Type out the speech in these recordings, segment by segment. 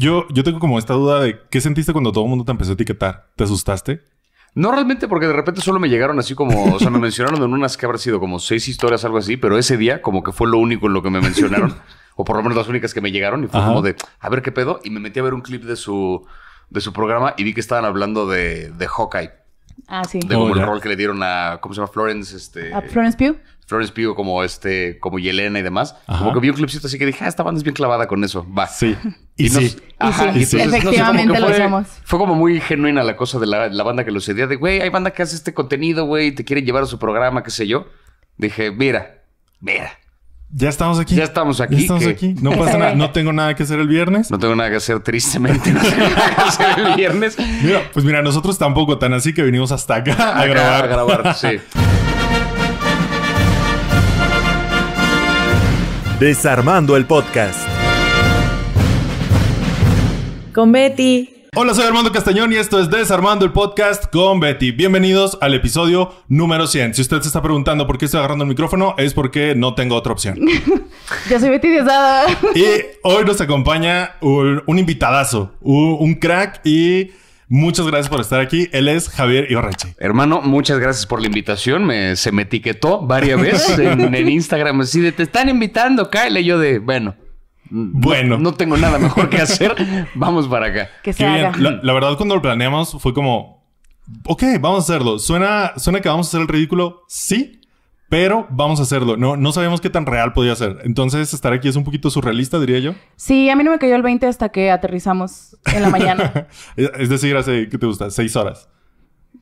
yo, yo tengo como esta duda de qué sentiste cuando todo el mundo te empezó a etiquetar. ¿Te asustaste? No realmente, porque de repente solo me llegaron así como, o sea, me mencionaron en unas que habrá sido como seis historias, algo así, pero ese día como que fue lo único en lo que me mencionaron, o por lo menos las únicas que me llegaron, y fue como de, a ver qué pedo, y me metí a ver un clip de su, de su programa y vi que estaban hablando de, de Hawkeye. Ah, sí. De como oh, el rol que le dieron a, ¿cómo se llama? Florence, este... A Florence Pugh. Flores Pigo como este, como Yelena y demás. Como que vi un clipcito así que dije, ah, esta banda es bien clavada con eso. Va. Sí. Y, sí. y Efectivamente lo fue, Fue como muy genuina la cosa de la, la banda que lo cedía de, güey, hay banda que hace este contenido, güey, te quieren llevar a su programa, qué sé yo. Dije, mira, mira. Ya estamos aquí. Ya estamos aquí. Ya estamos aquí. No pasa nada. No tengo nada que hacer el viernes. No tengo nada que hacer, tristemente. No tengo nada que hacer el viernes. Mira, pues mira, nosotros tampoco tan así que vinimos hasta acá a grabar. A grabar, sí. Desarmando el podcast. Con Betty. Hola, soy Armando Castañón y esto es Desarmando el Podcast con Betty. Bienvenidos al episodio número 100. Si usted se está preguntando por qué estoy agarrando el micrófono, es porque no tengo otra opción. Yo soy Betty Diosada. y hoy nos acompaña un, invitadazo, un crack y Muchas gracias por estar aquí. Él es Javier Ibarreche. Hermano, muchas gracias por la invitación. se me etiquetó varias veces en, Instagram. Así de, te están invitando, Kyle. Y yo de, bueno. Bueno. No, tengo nada mejor que hacer. Vamos para acá. La, verdad, cuando lo planeamos fue como, ok, vamos a hacerlo. Suena, suena que vamos a hacer el ridículo. Sí, pero vamos a hacerlo. No, no sabemos qué tan real podía ser. Entonces, estar aquí es un poquito surrealista, diría yo. Sí, a mí no me cayó el 20 hasta que aterrizamos en la mañana. es decir, hace, ¿qué te gusta? Seis horas.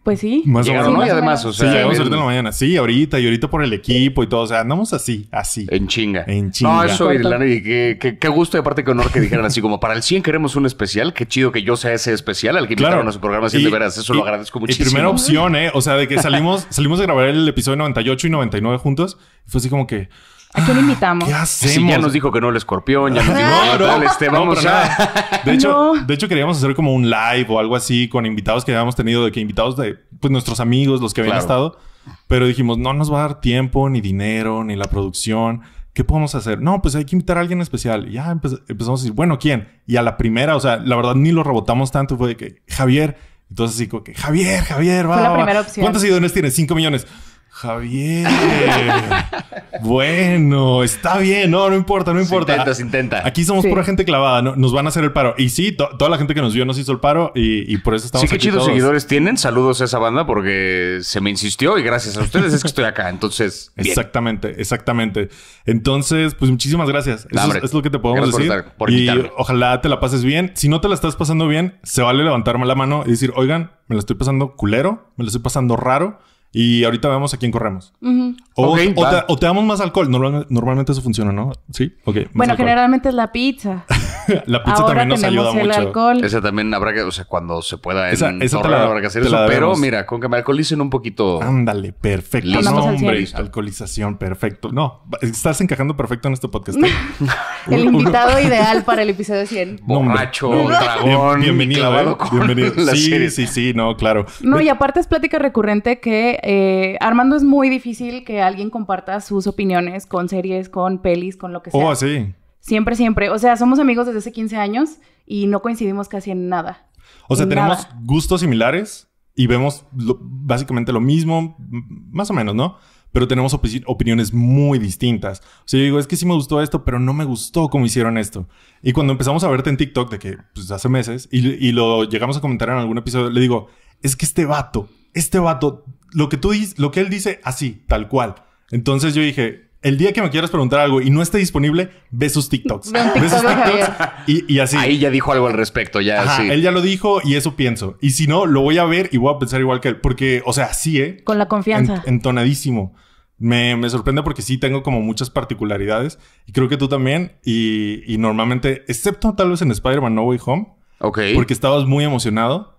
Pues sí. Más o menos. Y además, o sea. Sí, llegamos ahorita en la mañana. Sí, ahorita y ahorita por el equipo y todo. O sea, andamos así, así. En chinga. En chinga. No, eso, Irlanda, qué, qué, gusto y aparte qué honor que dijeran así como para el 100 queremos un especial. Qué chido que yo sea ese especial al que invitaron a su programa. Así de veras, eso lo agradezco muchísimo. Y primera opción, ¿eh? O sea, de que salimos, salimos a grabar el episodio 98 y 99 juntos. Fue así como que. ¿A quién ah, invitamos? Ya sí, ya nos dijo que no el escorpión, ya nos dijo no, este, no, este, vamos De hecho, de hecho, queríamos hacer como un live o algo así con invitados que habíamos tenido, de que invitados de pues, nuestros amigos, los que habían estado. Pero dijimos, no nos va a dar tiempo, ni dinero, ni la producción. ¿Qué podemos hacer? No, pues hay que invitar a alguien especial. ya empezamos a decir, bueno, ¿quién? Y a la primera, o sea, la verdad ni lo rebotamos tanto, fue de que Javier. Entonces, así como que Javier, Javier, va. Fue la primera opción. ¿Cuántos seguidores tienes? Cinco millones. Javier. bueno, está bien, no, no importa, no importa. intenta, Aquí somos pura gente clavada, nos van a hacer el paro. Y sí, toda la gente que nos vio nos hizo el paro y, por eso estamos aquí. Sí, qué chidos seguidores tienen. Saludos a esa banda porque se me insistió y gracias a ustedes es que estoy acá. Entonces, exactamente, exactamente. Entonces, pues muchísimas gracias. Eso es, lo que te podemos decir. y ojalá te la pases bien. Si no te la estás pasando bien, se vale levantarme la mano y decir, oigan, me la estoy pasando culero, me la estoy pasando raro y ahorita vemos a quién corremos. o, te, damos más alcohol. normalmente eso funciona, ¿no? Sí, ok. Bueno, generalmente es la pizza. la pizza también nos ayuda el mucho. Alcohol. Esa también habrá que, o sea, cuando se pueda esa, la, habrá que hacer Pero mira, con que me alcoholicen un poquito. Ándale, perfecto. no, hombre. Alcoholización, perfecto. No, estás encajando perfecto en este podcast. ¿eh? el invitado ideal para el episodio 100. Borracho, dragón, bienvenido, ¿eh? bienvenido. sí, sí, sí, no, claro. No, y aparte es plática recurrente que eh, Armando es muy difícil que alguien comparta sus opiniones con series, con pelis, con lo que sea. Oh, sí. Siempre, siempre. O sea, somos amigos desde hace 15 años y no coincidimos casi en nada. O sea, tenemos gustos similares y vemos básicamente lo mismo, más o menos, ¿no? Pero tenemos opiniones muy distintas. O sea, yo digo, es que sí me gustó esto, pero no me gustó cómo hicieron esto. Y cuando empezamos a verte en TikTok, de que pues, hace meses, y, y lo llegamos a comentar en algún episodio, le digo, es que este vato, este vato lo que tú lo que él dice así, tal cual. Entonces yo dije, el día que me quieras preguntar algo y no esté disponible, ve sus TikToks. ve y, así. Ahí ya dijo algo al respecto, ya Ajá, Él ya lo dijo y eso pienso. Y si no, lo voy a ver y voy a pensar igual que él. Porque, o sea, sí, ¿eh? Con la confianza. entonadísimo. Me, sorprende porque sí tengo como muchas particularidades y creo que tú también. Y, normalmente, excepto tal vez en Spider-Man No Way Home, ok porque estabas muy emocionado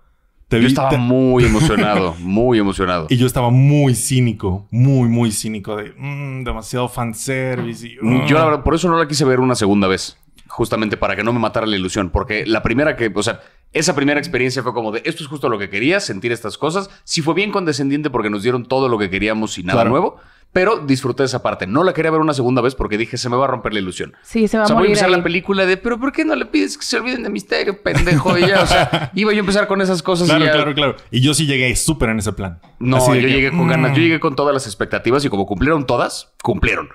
yo estaba muy emocionado, muy emocionado. Y yo estaba muy cínico, muy, muy cínico de mm, demasiado fanservice. Mm, yo, la ah". verdad, por eso no la quise ver una segunda vez. Justamente para que no me matara la ilusión. Porque la primera que, o sea, esa primera experiencia fue como de esto es justo lo que quería, sentir estas cosas. si fue bien condescendiente porque nos dieron todo lo que queríamos y nada nuevo, pero disfruté esa parte. No la quería ver una segunda vez porque dije, se me va a romper la ilusión. Sí, se va o sea, a morir. Voy a empezar la película de, pero ¿por qué no le pides que se olviden de misterio, pendejo? de ya, o sea, iba yo a empezar con esas cosas. Claro, y claro, claro. Y yo sí llegué súper en ese plan. No, yo llegué con ganas, yo mm. llegué con todas las expectativas y como cumplieron todas, cumplieron.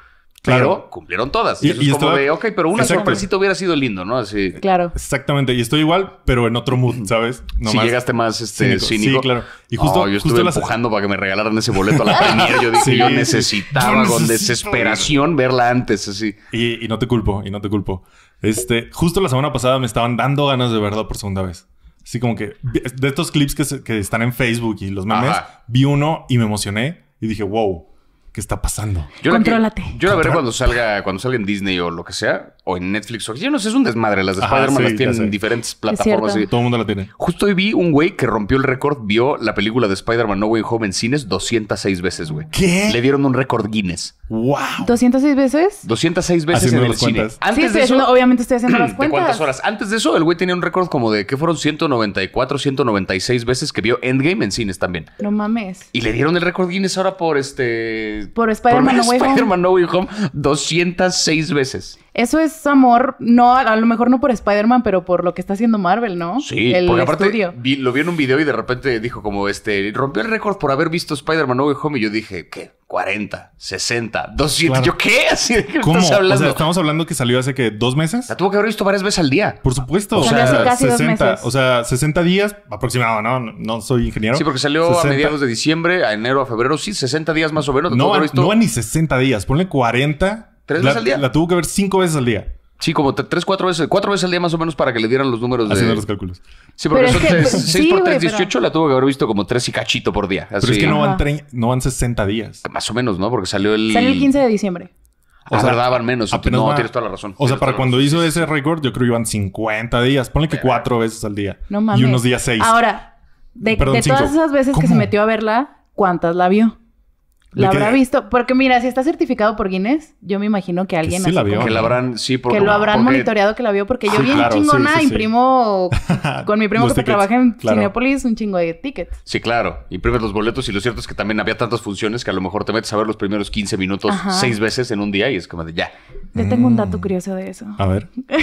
Claro. Pero cumplieron todas. Y, Eso es como de, ok, pero una sorpresita hubiera sido lindo, ¿no? Así. Claro. Exactamente. Y estoy igual, pero en otro mood, ¿sabes? No si llegaste más este, cínico. Sí, claro. Y justo, yo estuve empujando para que me regalaran ese boleto a la primera. Yo dije, yo necesitaba con desesperación verla antes, así. Y, no te culpo, y no te culpo. Este, justo la semana pasada me estaban dando ganas de verdad por segunda vez. Así como que de estos clips que, están en Facebook y los memes, vi uno y me emocioné y dije, wow ¿Qué está pasando? Yo Contrólate. yo la veré cuando salga, cuando salga en Disney o lo que sea o en Netflix. O, yo no sé, es un desmadre. Las de Spider-Man las tienen en diferentes plataformas. Todo el mundo la tiene. Justo hoy vi un güey que rompió el récord, vio la película de Spider-Man No Way Home en cines 206 veces, güey. ¿Qué? Le dieron un récord Guinness. ¡Wow! ¿206 veces? 206 veces en el cine. Antes de eso, obviamente estoy haciendo las cuentas. ¿De cuántas horas? Antes de eso, el güey tenía un récord como de que fueron 194, 196 veces que vio Endgame en cines también. No mames. Y le dieron el récord Guinness ahora por este. Por Spider-Man No Spider-Man No Home 206 veces. Eso es amor, no, a lo mejor no por Spider-Man, pero por lo que está haciendo Marvel, ¿no? Sí, el porque aparte lo vi en un video y de repente dijo como este, rompió el récord por haber visto Spider-Man No Way Home y yo dije, ¿qué? 40, 60, 200. ¿Yo qué? ¿Cómo? O estamos hablando que salió hace que dos meses. La tuvo que haber visto varias veces al día. Por supuesto. O sea, casi 60, o sea, 60 días aproximado, ¿no? No soy ingeniero. Sí, porque salió a mediados de diciembre, a enero, a febrero, sí, 60 días más o menos. No, no, ni 60 días, ponle 40 ¿Tres veces al día? La tuvo que ver cinco veces al día. Sí, como tres, cuatro veces, cuatro veces al día más o menos para que le dieran los números Haciendo de... los cálculos. Sí, pero son es pues, seis por tres, dieciocho, la tuvo que haber visto como tres y cachito por día. Pero es que no van, no van 60 días. Más o menos, ¿no? Porque salió el... Salió el 15 de diciembre. O sea, menos. no, tienes toda la razón. O sea, para cuando hizo ese récord, yo creo que iban 50 días. Ponle que cuatro veces al día. No mames. Y unos días seis. Ahora, de, todas esas veces que se metió a verla, ¿cuántas la vio? ¿La habrá visto? Porque mira, si está certificado por Guinness, yo me imagino que alguien... Que Que lo habrán monitoreado que la vio. Porque yo bien chingona imprimo... con mi primo que trabaja en Cinepolis un chingo de tickets. Sí, claro. Imprimes los boletos y lo cierto es que también había tantas funciones que a lo mejor te metes a ver los primeros 15 minutos seis veces en un día y es como de ya. Te tengo un dato mm. curioso de eso. A ver.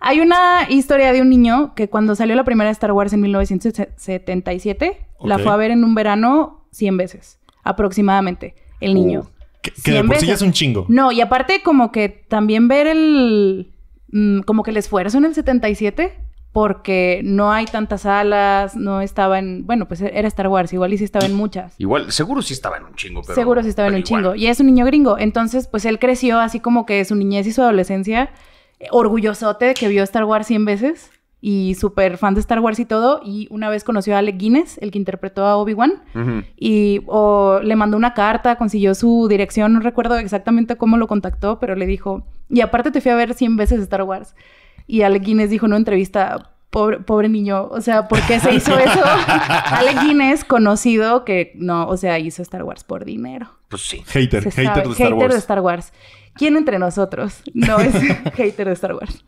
Hay una historia de un niño que cuando salió la primera Star Wars en 1977, la fue a ver en un verano 100 veces aproximadamente, el niño. Oh, que, que de por sí ya es un chingo. No, y aparte como que también ver el... Mm, como que el esfuerzo en el 77 porque no hay tantas alas, no estaba en, bueno, pues era Star Wars, igual y sí estaba en muchas. Igual, seguro sí estaba en un chingo, pero Seguro sí estaba en un chingo. Y es un niño gringo, entonces pues él creció así como que su niñez y su adolescencia eh, orgullosote de que vio Star Wars 100 veces y súper fan de Star Wars y todo. Y una vez conoció a Alec Guinness, el que interpretó a Obi-Wan, y le mandó una carta, consiguió su dirección, no recuerdo exactamente cómo lo contactó, pero le dijo, y aparte te fui a ver 100 veces Star Wars. Y Alec Guinness dijo en una entrevista, pobre, niño, o sea, ¿por qué se hizo eso? Alec Guinness, conocido que no, o sea, hizo Star Wars por dinero. Pues sí. Hater, hater, de, Star de Star Wars. ¿Quién entre nosotros no es hater de Star Wars?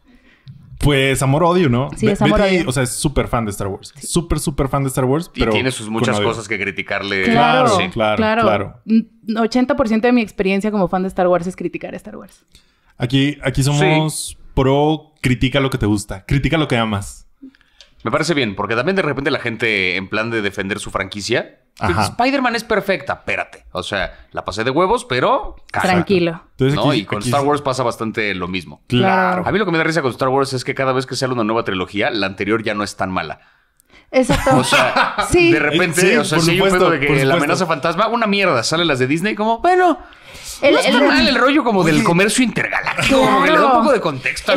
Pues amor-odio, ¿no? Sí, amor O sea, es súper fan de Star Wars. Súper, súper fan de Star Wars. Pero y tiene sus muchas cosas que criticarle. Claro, claro, claro, claro. 80% mm, de mi experiencia como fan de Star Wars es criticar a Star Wars. Aquí, aquí somos pro critica lo que te gusta, critica lo que amas. Me parece bien, porque también de repente la gente en plan de defender su franquicia Spider-Man es perfecta, espérate. O sea, la pasé de huevos, pero... Tranquilo. ¿no? y con Star Wars pasa bastante lo mismo. Claro. A mí lo que me da risa con Star Wars es que cada vez que sale una nueva trilogía, la anterior ya no es tan mala. Exacto. O sea, de repente, o sea, yo de que la amenaza fantasma, una mierda, sale las de Disney como, bueno, no está el, mal el rollo como del comercio intergaláctico. le da un poco de contexto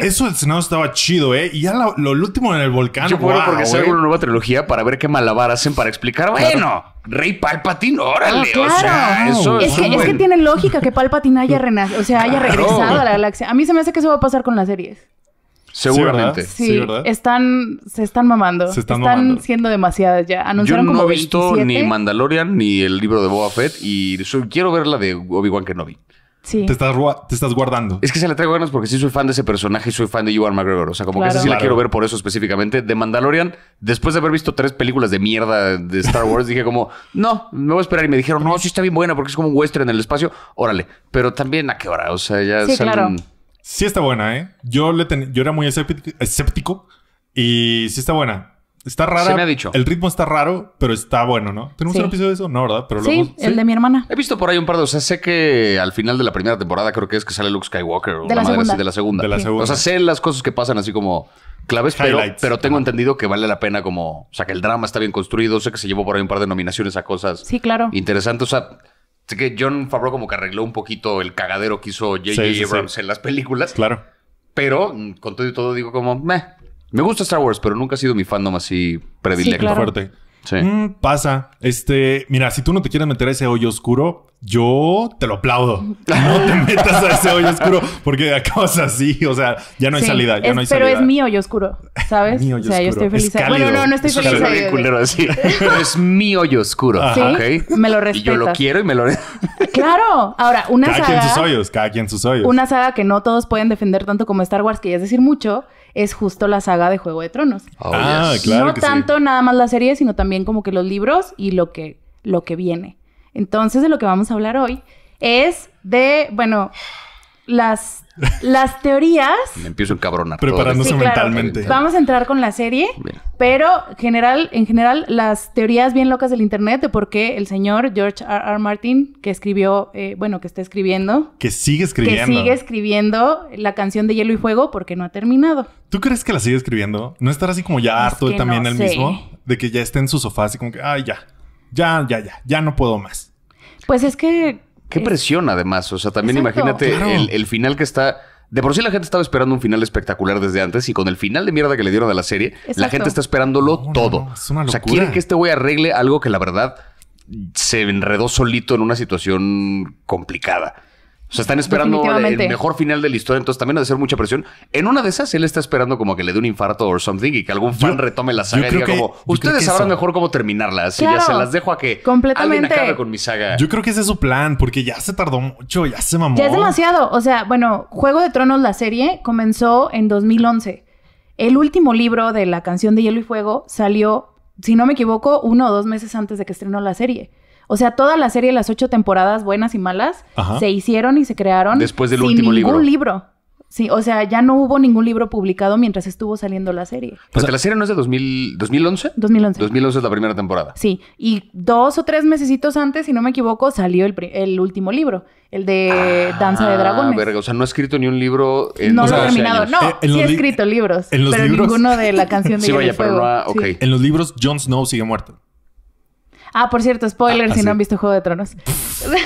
Eso, del Senado estaba chido, ¿eh? Y ya lo, último en el volcán. Yo puedo wow, porque ¿eh? una nueva trilogía para ver qué malabar hacen para explicar. Bueno, Rey Palpatine, órale. Claro. Ah, o sea, es, que, tiene lógica que Palpatine haya, renacido, o sea, haya regresado a la galaxia. A mí se me hace que eso va a pasar con las series. Seguramente. Sí, ¿verdad? están, se están mamando. Se están, siendo demasiadas ya. Anunciaron Yo no he visto ni Mandalorian ni el libro de Boba Fett y quiero ver la de Obi-Wan Kenobi. Sí. Te estás, te estás guardando. Es que se la traigo ganas porque sí soy fan de ese personaje y soy fan de Ewan McGregor. O sea, como que esa sí la quiero ver por eso específicamente. De Mandalorian, después de haber visto tres películas de mierda de Star Wars, dije como, no, me voy a esperar. Y me dijeron, no, sí está bien buena porque es como un western en el espacio. Órale. Pero también, ¿a qué hora? O sea, ya salen... Sí está buena, ¿eh? Yo, le Yo era muy escéptico y sí está buena. Está rara. Se me ha dicho. El ritmo está raro, pero está bueno, ¿no? ¿Tenemos un episodio de eso? No, ¿verdad? Pero luego, sí, el de mi hermana. He visto por ahí un par de. O sea, sé que al final de la primera temporada creo que es que sale Luke Skywalker. O de, la madre así, de la segunda. De la segunda. O sea, sé las cosas que pasan así como claves, pero, pero, tengo entendido que vale la pena como. O sea, que el drama está bien construido. Sé que se llevó por ahí un par de nominaciones a cosas. Sí, claro. Interesantes. O sea Así que John Favreau como que arregló un poquito el cagadero que hizo J.J. Abrams en las películas. Claro. Pero mm, con todo y todo digo como, meh. Me gusta Star Wars, pero nunca ha sido mi fandom así predilecto. Fuerte. Mm, pasa. Este, mira, si tú no te quieres meter a ese hoyo oscuro, yo te lo aplaudo. No te metas a ese hoyo oscuro porque acabas así, o sea, ya no hay salida, ya no hay salida. Pero es mi hoyo oscuro, ¿sabes? mi hoyo o sea, yo estoy feliz. Es bueno, no, no estoy feliz. Es es mi hoyo oscuro, ¿Sí? Me lo respeto. Y yo lo quiero y me lo Claro. Ahora, una saga Cada quien sus hoyos, cada quien sus hoyos. Una saga que no todos pueden defender tanto como Star Wars, que ya es decir mucho, es justo la saga de Juego de Tronos. Oh, ah, claro. No tanto nada más la serie, sino también como que los libros y lo que, lo que viene. Entonces, de lo que vamos a hablar hoy es de, bueno, las, las teorías. Me empiezo a Preparándose mentalmente. Vamos a entrar con la serie, pero general, en general, las teorías bien locas del internet de por qué el señor George R. R. Martin, que escribió, eh, bueno, que está escribiendo. Que sigue escribiendo. Que sigue escribiendo la canción de Hielo y Fuego porque no ha terminado. ¿Tú crees que la sigue escribiendo? ¿No estará así como ya harto también el él mismo? De que ya esté en su sofá, así como que, ay, ya, ya, ya, ya, ya no puedo más. Pues es que Qué presión, además. O sea, también imagínate el, final que está. De por sí la gente estaba esperando un final espectacular desde antes y con el final de mierda que le dieron a la serie, la gente está esperándolo todo. o sea, quiere que este güey arregle algo que la verdad se enredó solito en una situación complicada. O sea, están esperando el mejor final de la historia, entonces también ha de ser mucha presión. En una de esas, él está esperando como que le dé un infarto o something y que algún fan retome la saga y diga como, ustedes sabrán mejor cómo terminarla, así ya se las dejo a que alguien acabe con mi saga. Yo creo que ese es su plan, porque ya se tardó mucho, ya se mamó. Ya es demasiado. O sea, bueno, Juego de Tronos, la serie, comenzó en 2011. El último libro de la canción de Hielo y Fuego salió, si no me equivoco, uno o dos meses antes de que estrenó la serie. O sea, toda la serie, las ocho temporadas buenas y malas, se hicieron y se crearon después del sin ningún libro. Sí, o sea, ya no hubo ningún libro publicado mientras estuvo saliendo la serie. Pues o la serie no es de 2000, 2011. 2011. 2011 es la primera temporada. Sí, y dos o tres mesecitos antes, si no me equivoco, salió el, el último libro, el de ah, Danza de Dragones. Verga, o sea, no ha escrito ni un libro. En no lo terminado. No, eh, sí he escrito libros, en los pero ninguno de la canción de sí, vaya, pero okay. En los libros Jon Snow sigue muerto. Ah, por cierto, spoiler ah, si no han visto Juego de Tronos.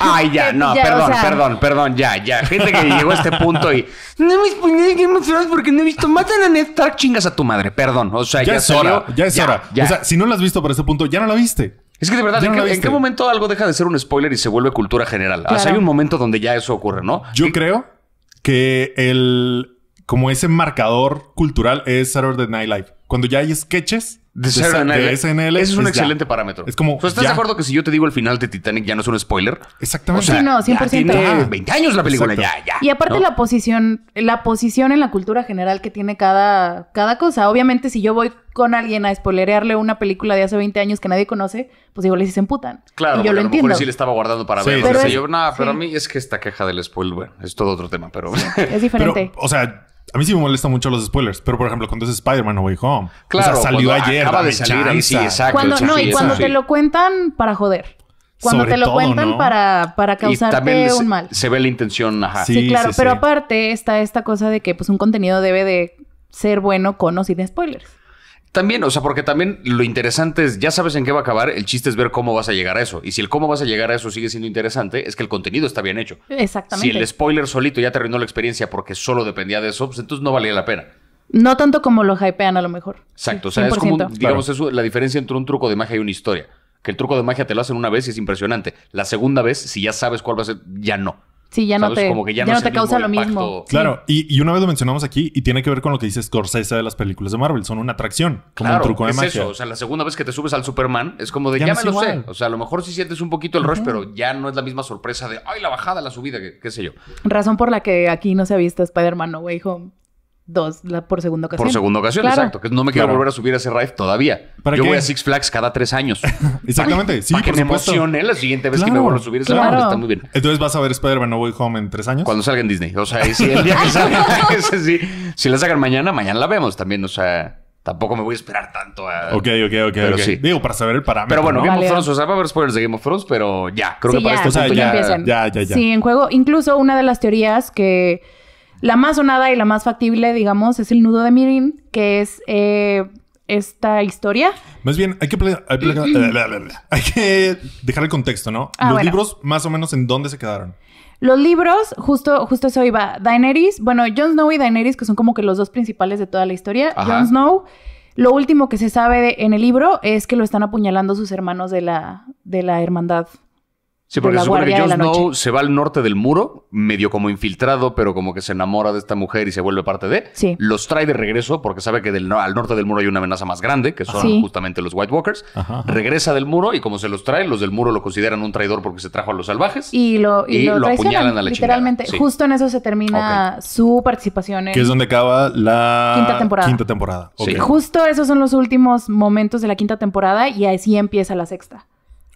Ay, ya, no, perdón, perdón, perdón, ya, ya. Gente que llegó a este punto y. No me de porque no he visto. Matan a Ned Stark, chingas a tu madre, perdón. O sea, ya, es hora. Ya es hora. O sea, si no lo has visto para este punto, ya no lo viste. Es que de verdad, ¿en, qué, momento algo deja de ser un spoiler y se vuelve cultura general? O sea, hay un momento donde ya eso ocurre, ¿no? Yo creo que el. Como ese marcador cultural es Saturday Night Live. Cuando ya hay sketches de, SNL, Ese es un excelente parámetro. Es como. ¿Estás de acuerdo que si yo te digo el final de Titanic ya no es un spoiler? Exactamente. sí, no, 100%. Ya tiene 20 años la película, ya, ya. Y aparte la posición, la posición en la cultura general que tiene cada, cada cosa. Obviamente, si yo voy con alguien a spoilerearle una película de hace 20 años que nadie conoce, pues digo Les se emputan. Claro, y yo lo a lo entiendo. Mejor sí le estaba guardando para ver Pero, a mí es que esta queja del spoiler, bueno, es todo otro tema, pero. es diferente. o sea, a mí sí me molesta mucho los spoilers, pero por ejemplo, cuando es Spider-Man Way Home. Claro. O sea, salió ayer. Acaba de salir, sí, exacto. Cuando, no, y cuando te lo cuentan para joder. Cuando te lo cuentan para, para causarte un mal. Se, ve la intención, ajá. Sí, claro, pero aparte está esta cosa de que pues un contenido debe de ser bueno con o sin spoilers. También, o sea, porque también lo interesante es, ya sabes en qué va a acabar, el chiste es ver cómo vas a llegar a eso. Y si el cómo vas a llegar a eso sigue siendo interesante, es que el contenido está bien hecho. Exactamente. Si el spoiler solito ya terminó la experiencia porque solo dependía de eso, pues entonces no valía la pena. No tanto como lo hypean a lo mejor. Exacto, o sea, es como, digamos, la diferencia entre un truco de magia y una historia. Que el truco de magia te lo hacen una vez y es impresionante. La segunda vez, si ya sabes cuál va a ser, ya no. Sí, ya no te, ya, no, te causa lo mismo. Claro, y, una vez lo mencionamos aquí y tiene que ver con lo que dice Scorsese de las películas de Marvel. Son una atracción, como un truco de es Eso. O sea, la segunda vez que te subes al Superman es como de ya, me lo sé. O sea, a lo mejor sí sientes un poquito el rush, pero ya no es la misma sorpresa de ay, la bajada, la subida, qué, qué sé yo. Razón por la que aquí no se ha visto Spider-Man No Way Home dos la, por segunda ocasión. Por segunda ocasión, exacto. exacto. No me quiero volver a subir a ese ride todavía. Yo voy a Six Flags cada tres años. Exactamente. sí, para que me emocione la siguiente vez que me vuelva a subir a ese Está muy bien. Entonces vas a ver Spider-Man No Way Home en tres años. Cuando salga en Disney. O sea, si el día que salga, sí. Si la sacan mañana, mañana la vemos también. O sea. Tampoco me voy a esperar tanto a. Ok, ok, ok. Pero Sí. Digo, para saber el parámetro. Pero bueno, Game of Thrones, o sea, va a haber spoilers de Game of Thrones, pero ya. Creo que para esto o ya, este ya, ya, ya, Sí, en juego. Incluso una de las teorías que la más sonada y la más factible, digamos, es el nudo de Mirin, que es eh, esta historia. Más bien, hay que, hay, que dejar el contexto, ¿no? Ah, los libros, más o menos, ¿en dónde se quedaron? Los libros, justo, justo eso iba. Daenerys, bueno, Jon Snow y Daenerys, que son como que los dos principales de toda la historia. Jon Snow, lo último que se sabe en el libro es que lo están apuñalando sus hermanos de la, de la hermandad. Sí, porque se supone Jon Snow se va al norte del muro, medio como infiltrado, pero como que se enamora de esta mujer y se vuelve parte de. Sí. Los trae de regreso porque sabe que al norte del muro hay una amenaza más grande, que son justamente los White Walkers. Regresa del muro y como se los trae, los del muro lo consideran un traidor porque se trajo a los salvajes. Y lo, y lo, apuñalan a la Literalmente, justo en eso se termina su participación. En... Que es donde acaba la quinta temporada. Quinta Justo esos son los últimos momentos de la quinta temporada y así empieza la sexta.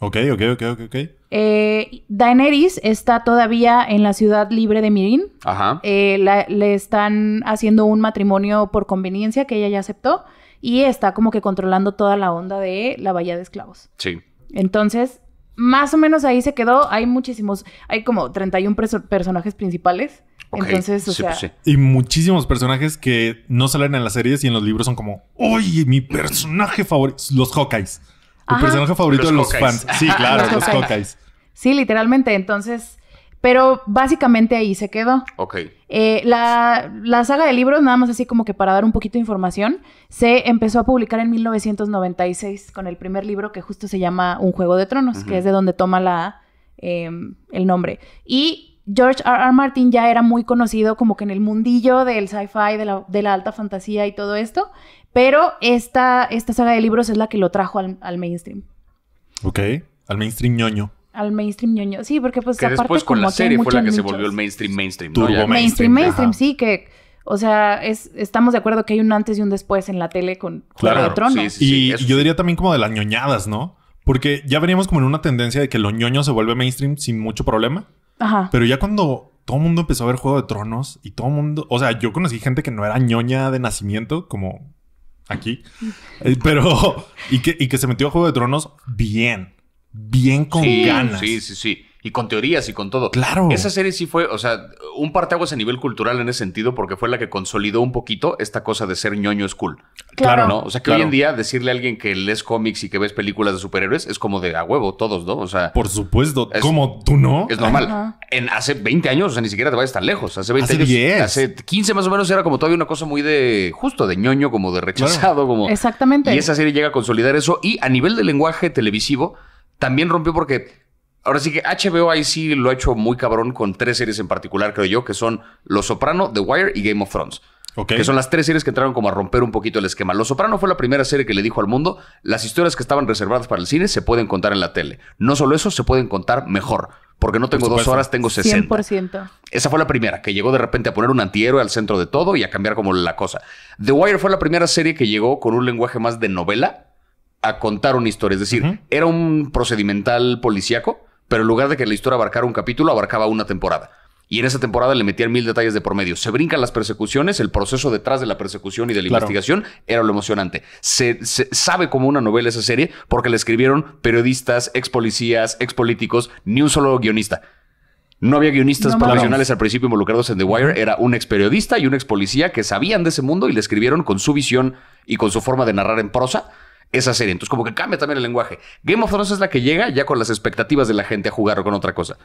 Ok, ok, ok, ok, eh, Daenerys está todavía en la ciudad libre de Mirin. Ajá. Eh, le están haciendo un matrimonio por conveniencia que ella ya aceptó y está como que controlando toda la onda de la bahía de esclavos. Sí. Entonces, más o menos ahí se quedó. Hay muchísimos, hay como 31 personajes principales. Entonces, o sea... Pues y muchísimos personajes que no salen en las series y en los libros son como, oye, mi personaje favorito, los Hawkeyes. Tu personaje favorito de los fans. Sí, claro, los, cocais. Sí, literalmente. Entonces, pero básicamente ahí se quedó. Ok. Eh, la, saga de libros, nada más así como que para dar un poquito de información, se empezó a publicar en 1996 con el primer libro que justo se llama Un Juego de Tronos, que es de donde toma la, em, el nombre. Y George R. R. Martin ya era muy conocido como que en el mundillo del sci-fi, de la, de la, alta fantasía y todo esto, pero esta, esta saga de libros es la que lo trajo al, mainstream. Ok, al mainstream ñoño. Al mainstream ñoño, sí, porque pues que aparte después con la serie fue la que se volvió el mainstream mainstream. Turbo mainstream. Mainstream, mainstream sí, que... O sea, estamos de acuerdo que hay un antes y un después en la tele con Juego de Tronos. Sí, sí, y yo diría también como de las ñoñadas, ¿no? Porque ya veníamos como en una tendencia de que lo ñoño se vuelve mainstream sin mucho problema. Ajá. Pero ya cuando todo el mundo empezó a ver Juego de Tronos y todo el mundo... O sea, yo conocí gente que no era ñoña de nacimiento, como aquí. Eh, pero, y que, y que se metió a Juego de Tronos bien, bien con ganas. Sí, sí, sí y con teorías y con todo. Claro. Esa serie sí fue, o sea, un parteaguas a nivel cultural en ese sentido porque fue la que consolidó un poquito esta cosa de ser ñoño es cool. Claro. ¿No? O sea, que hoy en día decirle a alguien que lees cómics y que ves películas de superhéroes es como de a huevo todos, ¿no? O sea. Por supuesto. como tú no. Es normal. En hace 20 años, o sea, ni siquiera te vayas tan lejos. Hace 20 hace años. Hace 15 más o menos era como todavía una cosa muy de justo, de ñoño, como de rechazado, como. Exactamente. Y esa serie llega a consolidar eso y a nivel de lenguaje televisivo también rompió porque Ahora sí que HBO ahí sí lo ha hecho muy cabrón con tres series en particular, creo yo, que son Los Soprano, The Wire y Game of Thrones. Que son las tres series que entraron como a romper un poquito el esquema. Los Soprano fue la primera serie que le dijo al mundo, las historias que estaban reservadas para el cine se pueden contar en la tele. No solo eso, se pueden contar mejor. Porque no tengo dos horas, tengo 60. 100%. Esa fue la primera, que llegó de repente a poner un antihéroe al centro de todo y a cambiar como la cosa. The Wire fue la primera serie que llegó con un lenguaje más de novela a contar una historia. Es decir, era un procedimental policíaco pero en lugar de que la historia abarcara un capítulo, abarcaba una temporada. Y en esa temporada le metían mil detalles de por medio. Se brincan las persecuciones, el proceso detrás de la persecución y de la investigación era lo emocionante. Se, sabe como una novela esa serie porque la escribieron periodistas, ex policías, ex políticos, ni un solo guionista. No había guionistas profesionales al principio involucrados en The Wire. Era un ex periodista y un ex policía que sabían de ese mundo y le escribieron con su visión y con su forma de narrar en prosa esa serie. Entonces, como que cambia también el lenguaje. Game of Thrones es la que llega ya con las expectativas de la gente a jugar con otra cosa.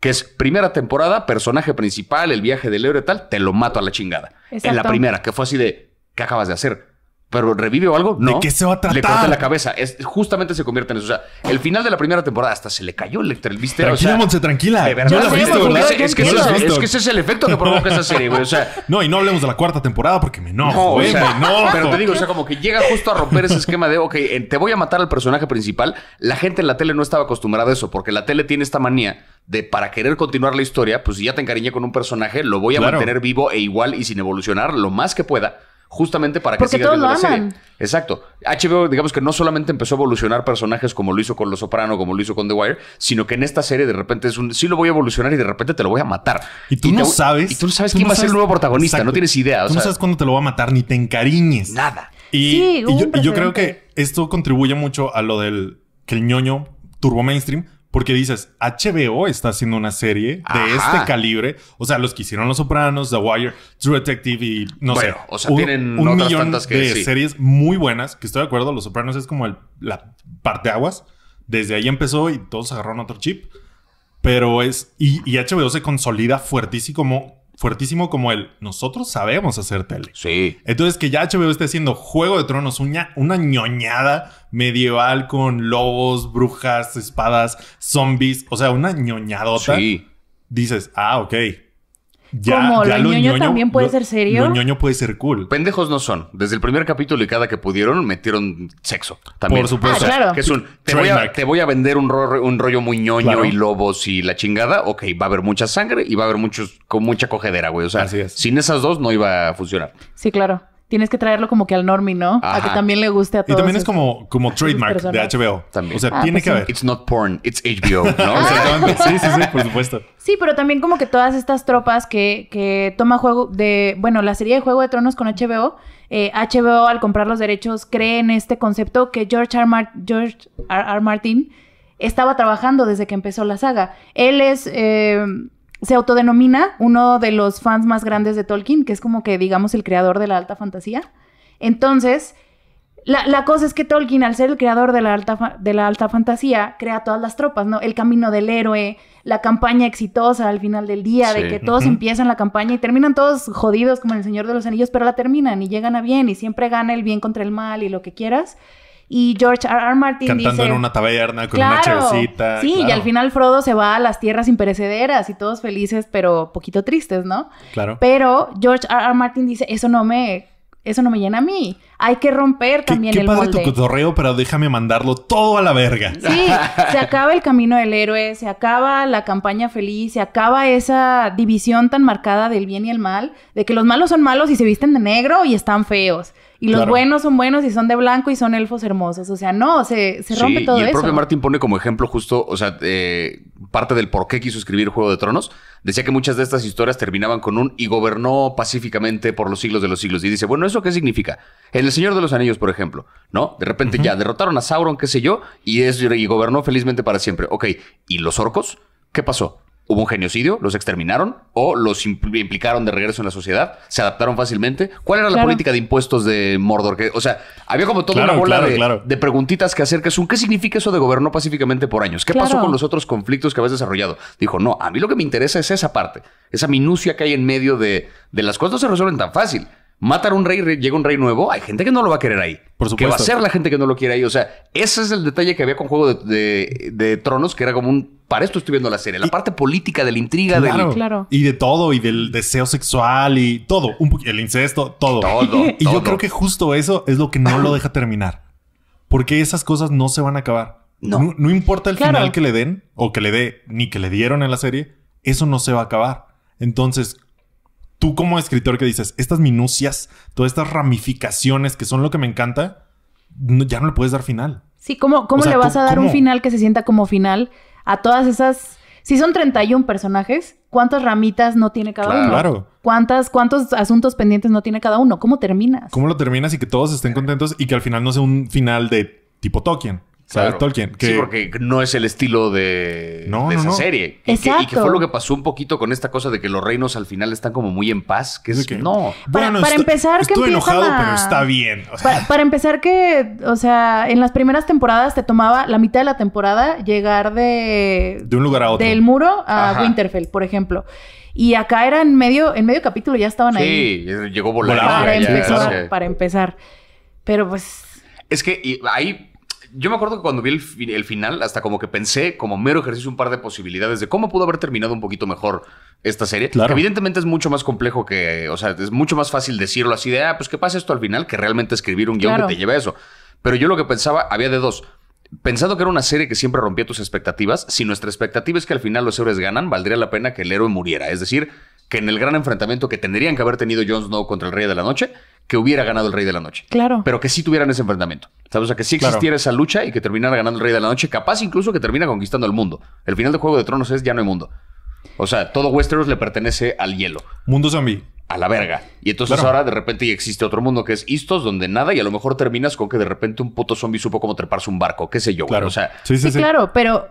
Que es primera temporada, personaje principal, el viaje del héroe y tal, te lo mato a la chingada. En la primera, que fue así de, ¿qué acabas de hacer? pero revive o algo, no. ¿De qué se va a tratar? Le corta la cabeza. Es, justamente se convierte en eso. O sea, el final de la primera temporada hasta se le cayó el, el Tranquila, Montse, tranquila. Es, que ese, es, ese el efecto que provoca esa serie, güey. O sea, no, y no hablemos de la cuarta temporada porque me enojo, no, Pero te digo, o sea, como que llega justo a romper ese esquema de, ok, te voy a matar al personaje principal. La gente en la tele no estaba acostumbrada a eso porque la tele tiene esta manía de para querer continuar la historia, pues si ya te encariñé con un personaje, lo voy a mantener vivo e igual y sin evolucionar lo más que pueda justamente para que Porque lo la Exacto. HBO, digamos que no solamente empezó a evolucionar personajes como lo hizo con Los Soprano, como lo hizo con The Wire, sino que en esta serie de repente es un sí lo voy a evolucionar y de repente te lo voy a matar. Y tú no sabes. Y tú no sabes quién va a ser el nuevo protagonista, no tienes idea. no sabes cuándo te lo va a matar, ni te encariñes. Nada. Y, yo, y yo creo que esto contribuye mucho a lo del que el ñoño turbo mainstream porque dices, HBO está haciendo una serie de este calibre. O sea, los que hicieron Los Sopranos, The Wire, True Detective y no sé. O sea, tienen un millón de series muy buenas. Que estoy de acuerdo, Los Sopranos es como el, la parte aguas. Desde ahí empezó y todos agarraron otro chip. Pero es. Y, y HBO se consolida fuertísimo fuertísimo como el nosotros sabemos hacer tele. Sí. Entonces que ya HBO esté haciendo Juego de Tronos, una, una ñoñada medieval con lobos, brujas, espadas, zombies, o sea, una ñoñadota. Sí. Dices, ah, ok como lo, ñoño, también puede ser serio. Lo ñoño puede ser cool. Pendejos no son. Desde el primer capítulo y cada que pudieron metieron sexo. También. Por supuesto. Ah, claro. te, voy a, vender un, rollo muy ñoño y lobos y la chingada. Ok, va a haber mucha sangre y va a haber muchos, con mucha cogedera, güey. O sea, sin esas dos no iba a funcionar. Sí, claro tienes que traerlo como que al normie, ¿no? A que también le guste a todos. Y también es como, como trademark de HBO. O sea, ah, tiene pues que haber. It's not porn, it's HBO, Exactamente. Sí, sí, sí, por supuesto. Sí, pero también como que todas estas tropas que, que toma juego de... Bueno, la serie de Juego de Tronos con HBO... HBO eh, al comprar los derechos cree en este concepto que George R. Martin estaba trabajando desde que empezó la saga. Él es... Eh, se autodenomina uno de los fans más grandes de Tolkien, que es como que digamos el creador de la alta fantasía. Entonces, la, cosa es que Tolkien, al ser el creador de la, alta de la alta fantasía, crea todas las tropas, ¿no? El camino del héroe, la campaña exitosa al final del día, de que todos empiezan la campaña y terminan todos jodidos como en El Señor de los Anillos, pero la terminan y llegan a bien y siempre gana el bien contra el mal y lo que quieras. Y George R. R. Martin Cantando en una taberna con una Sí, y al final Frodo se va a las tierras imperecederas y todos felices, pero poquito tristes, ¿no? Claro. Pero George R. Martin dice, eso no me... Eso no me llena a mí. Hay que romper también el también qué padre tu cotorreo, pero déjame mandarlo todo a la verga. Sí, se acaba el camino del héroe, se acaba la campaña feliz, se acaba esa división tan marcada del bien y el mal, de que los malos son malos y se visten de negro y están feos. Y los buenos son buenos y son de blanco y son elfos hermosos. O sea, no, se, se rompe todo eso. Y el propio Martin pone como ejemplo justo, o sea, eh, parte del por qué quiso escribir Juego de Tronos. Decía que muchas de estas historias terminaban con un y gobernó pacíficamente por los siglos de los siglos. Y dice, bueno, ¿eso qué significa? En El Señor de los Anillos, por ejemplo, ¿no? De repente ya derrotaron a Sauron, qué sé yo, y, es, y gobernó felizmente para siempre. Ok, ¿y los orcos? ¿Qué pasó? hubo un genocidio, los exterminaron o los implicaron de regreso en la sociedad, se adaptaron fácilmente. ¿Cuál era la política de impuestos de Mordor? Que, o sea, había como toda una bola de, preguntitas que hacer, que ¿qué significa eso de gobernó pacíficamente por años? ¿Qué pasó con los otros conflictos que habías desarrollado? Dijo, no, a mí lo que me interesa es esa parte, esa minucia que hay en medio de, de las cosas no se resuelven tan fácil. Matar un rey, llega un rey nuevo, hay gente que no lo va a querer ahí. Por supuesto. Que va a ser la gente que no lo quiere ahí. O sea, ese es el detalle que había con Juego de, Tronos, que era como un. Para esto estoy viendo la serie. La parte política de la intriga. de Y de todo, y del deseo sexual, y todo. el incesto, todo. Todo. y yo creo que justo eso es lo que no lo deja terminar. Porque esas cosas no se van a acabar. No. importa el final que le den, o que le dé, ni que le dieron en la serie, eso no se va a acabar. Entonces, tú como escritor que dices, estas minucias, todas estas ramificaciones que son lo que me encanta, ya no le puedes dar final. Sí, ¿cómo, cómo le vas a dar un final que se sienta como final a todas esas... Si son 31 personajes, ¿cuántas ramitas no tiene cada uno? Claro. ¿Cuántas, ¿Cuántos asuntos pendientes no tiene cada uno? ¿Cómo terminas? ¿Cómo lo terminas y que todos estén contentos y que al final no sea un final de tipo Tolkien? ¿sabes? Tolkien. Sí, porque no es el estilo de, esa serie. Y que, fue lo que pasó un poquito con esta cosa de que los reinos al final están como muy en paz. Que es que no. Para, bueno, para empezar, que enojado, pero está bien. para, empezar, que, o sea, en las primeras temporadas te tomaba la mitad de la temporada llegar de. De un lugar a otro. Del muro a Winterfell, por ejemplo. Y acá era en medio, en medio capítulo ya estaban ahí. Sí, llegó volando. Para, empezar, Pero pues. Es que ahí yo me acuerdo que cuando vi el, final, hasta como que pensé, como mero ejercicio, un par de posibilidades de cómo pudo haber terminado un poquito mejor esta serie. Claro. Evidentemente es mucho más complejo que, o sea, es mucho más fácil decirlo así de, ah, pues que pasa esto al final, que realmente escribir un guión que te lleve a eso. Pero yo lo que pensaba, había de dos pensando que era una serie que siempre rompía tus expectativas, si nuestra expectativa es que al final los héroes ganan, valdría la pena que el héroe muriera. Es decir, que en el gran enfrentamiento que tendrían que haber tenido Jon Snow contra el Rey de la Noche, que hubiera ganado el Rey de la Noche. Claro. Pero que sí tuvieran ese enfrentamiento. ¿Sabes? O sea, que sí existiera esa lucha y que terminara ganando el Rey de la Noche, capaz incluso que termina conquistando el mundo. El final de Juego de Tronos es ya no hay mundo. O sea, todo Westeros le pertenece al hielo. Mundo zombie a la verga. Y entonces ahora de repente ya existe otro mundo que es Istos, donde nada, y a lo mejor terminas con que de repente un puto zombie supo cómo treparse un barco, qué sé yo, claro. o sea. sí, claro, pero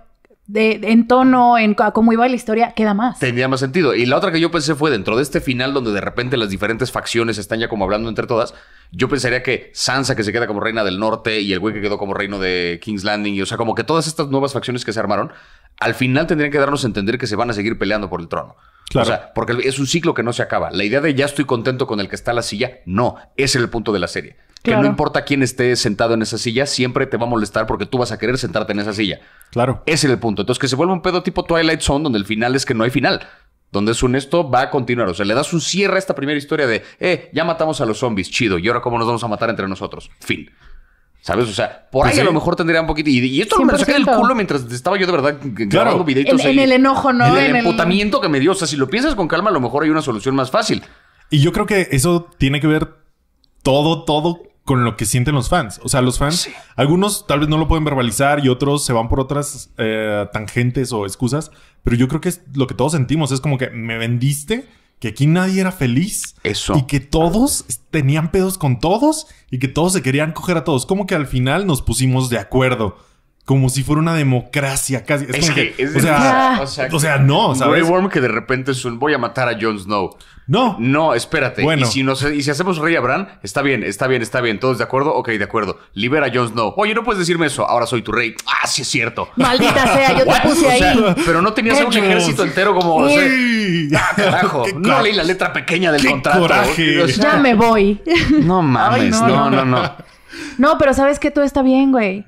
de, en tono, en cómo iba la historia, queda más. Tendría más sentido. Y la otra que yo pensé fue dentro de este final donde de repente las diferentes facciones están ya como hablando entre todas, yo pensaría que Sansa que se queda como reina del norte y el güey que quedó como reino de King's Landing, y o sea, como que todas estas nuevas facciones que se armaron, al final tendrían que darnos a entender que se van a seguir peleando por el trono. Claro. O sea, porque es un ciclo que no se acaba. La idea de ya estoy contento con el que está la silla, no, ese es el punto de la serie. Que no importa quién esté sentado en esa silla, siempre te va a molestar porque tú vas a querer sentarte en esa silla. Claro. Ese es el punto. Entonces, que se vuelva un pedo tipo Twilight Zone, donde el final es que no hay final. Donde es un esto va a continuar. O sea, le das un cierre a esta primera historia de, eh, ya matamos a los zombies, chido. ¿Y ahora cómo nos vamos a matar entre nosotros? Fin. ¿Sabes? O sea, por pues ahí a lo mejor tendría un poquito. Y, esto me lo saqué del culo mientras estaba yo de verdad grabando videitos. En, el enojo, ¿no? En, el emputamiento que me dio. O sea, si lo piensas con calma, a lo mejor hay una solución más fácil. Y yo creo que eso tiene que ver todo, todo con lo que sienten los fans. O sea, los fans, algunos tal vez no lo pueden verbalizar y otros se van por otras eh, tangentes o excusas, pero yo creo que es lo que todos sentimos. Es como que me vendiste, que aquí nadie era feliz. Eso. Y que todos tenían pedos con todos y que todos se querían coger a todos. Como que al final nos pusimos de acuerdo como si fuera una democracia casi. Es, que, o, sea, o, sea, no, ¿sabes? Worm que de repente es un voy a matar a Jon Snow. No. No, espérate. Bueno. Y si, hacemos Rey a Bran, está bien, está bien, está bien. ¿Todos de acuerdo? Ok, de acuerdo. Libera a Jon Snow. Oye, no puedes decirme eso. Ahora soy tu rey. Ah, sí es cierto. Maldita sea, yo te puse ahí. pero no tenías un ejército entero como... O ah, No leí la letra pequeña del Qué contrato. Coraje. ya me voy. No mames. no, no, no, no. No, pero ¿sabes que Todo está bien, güey.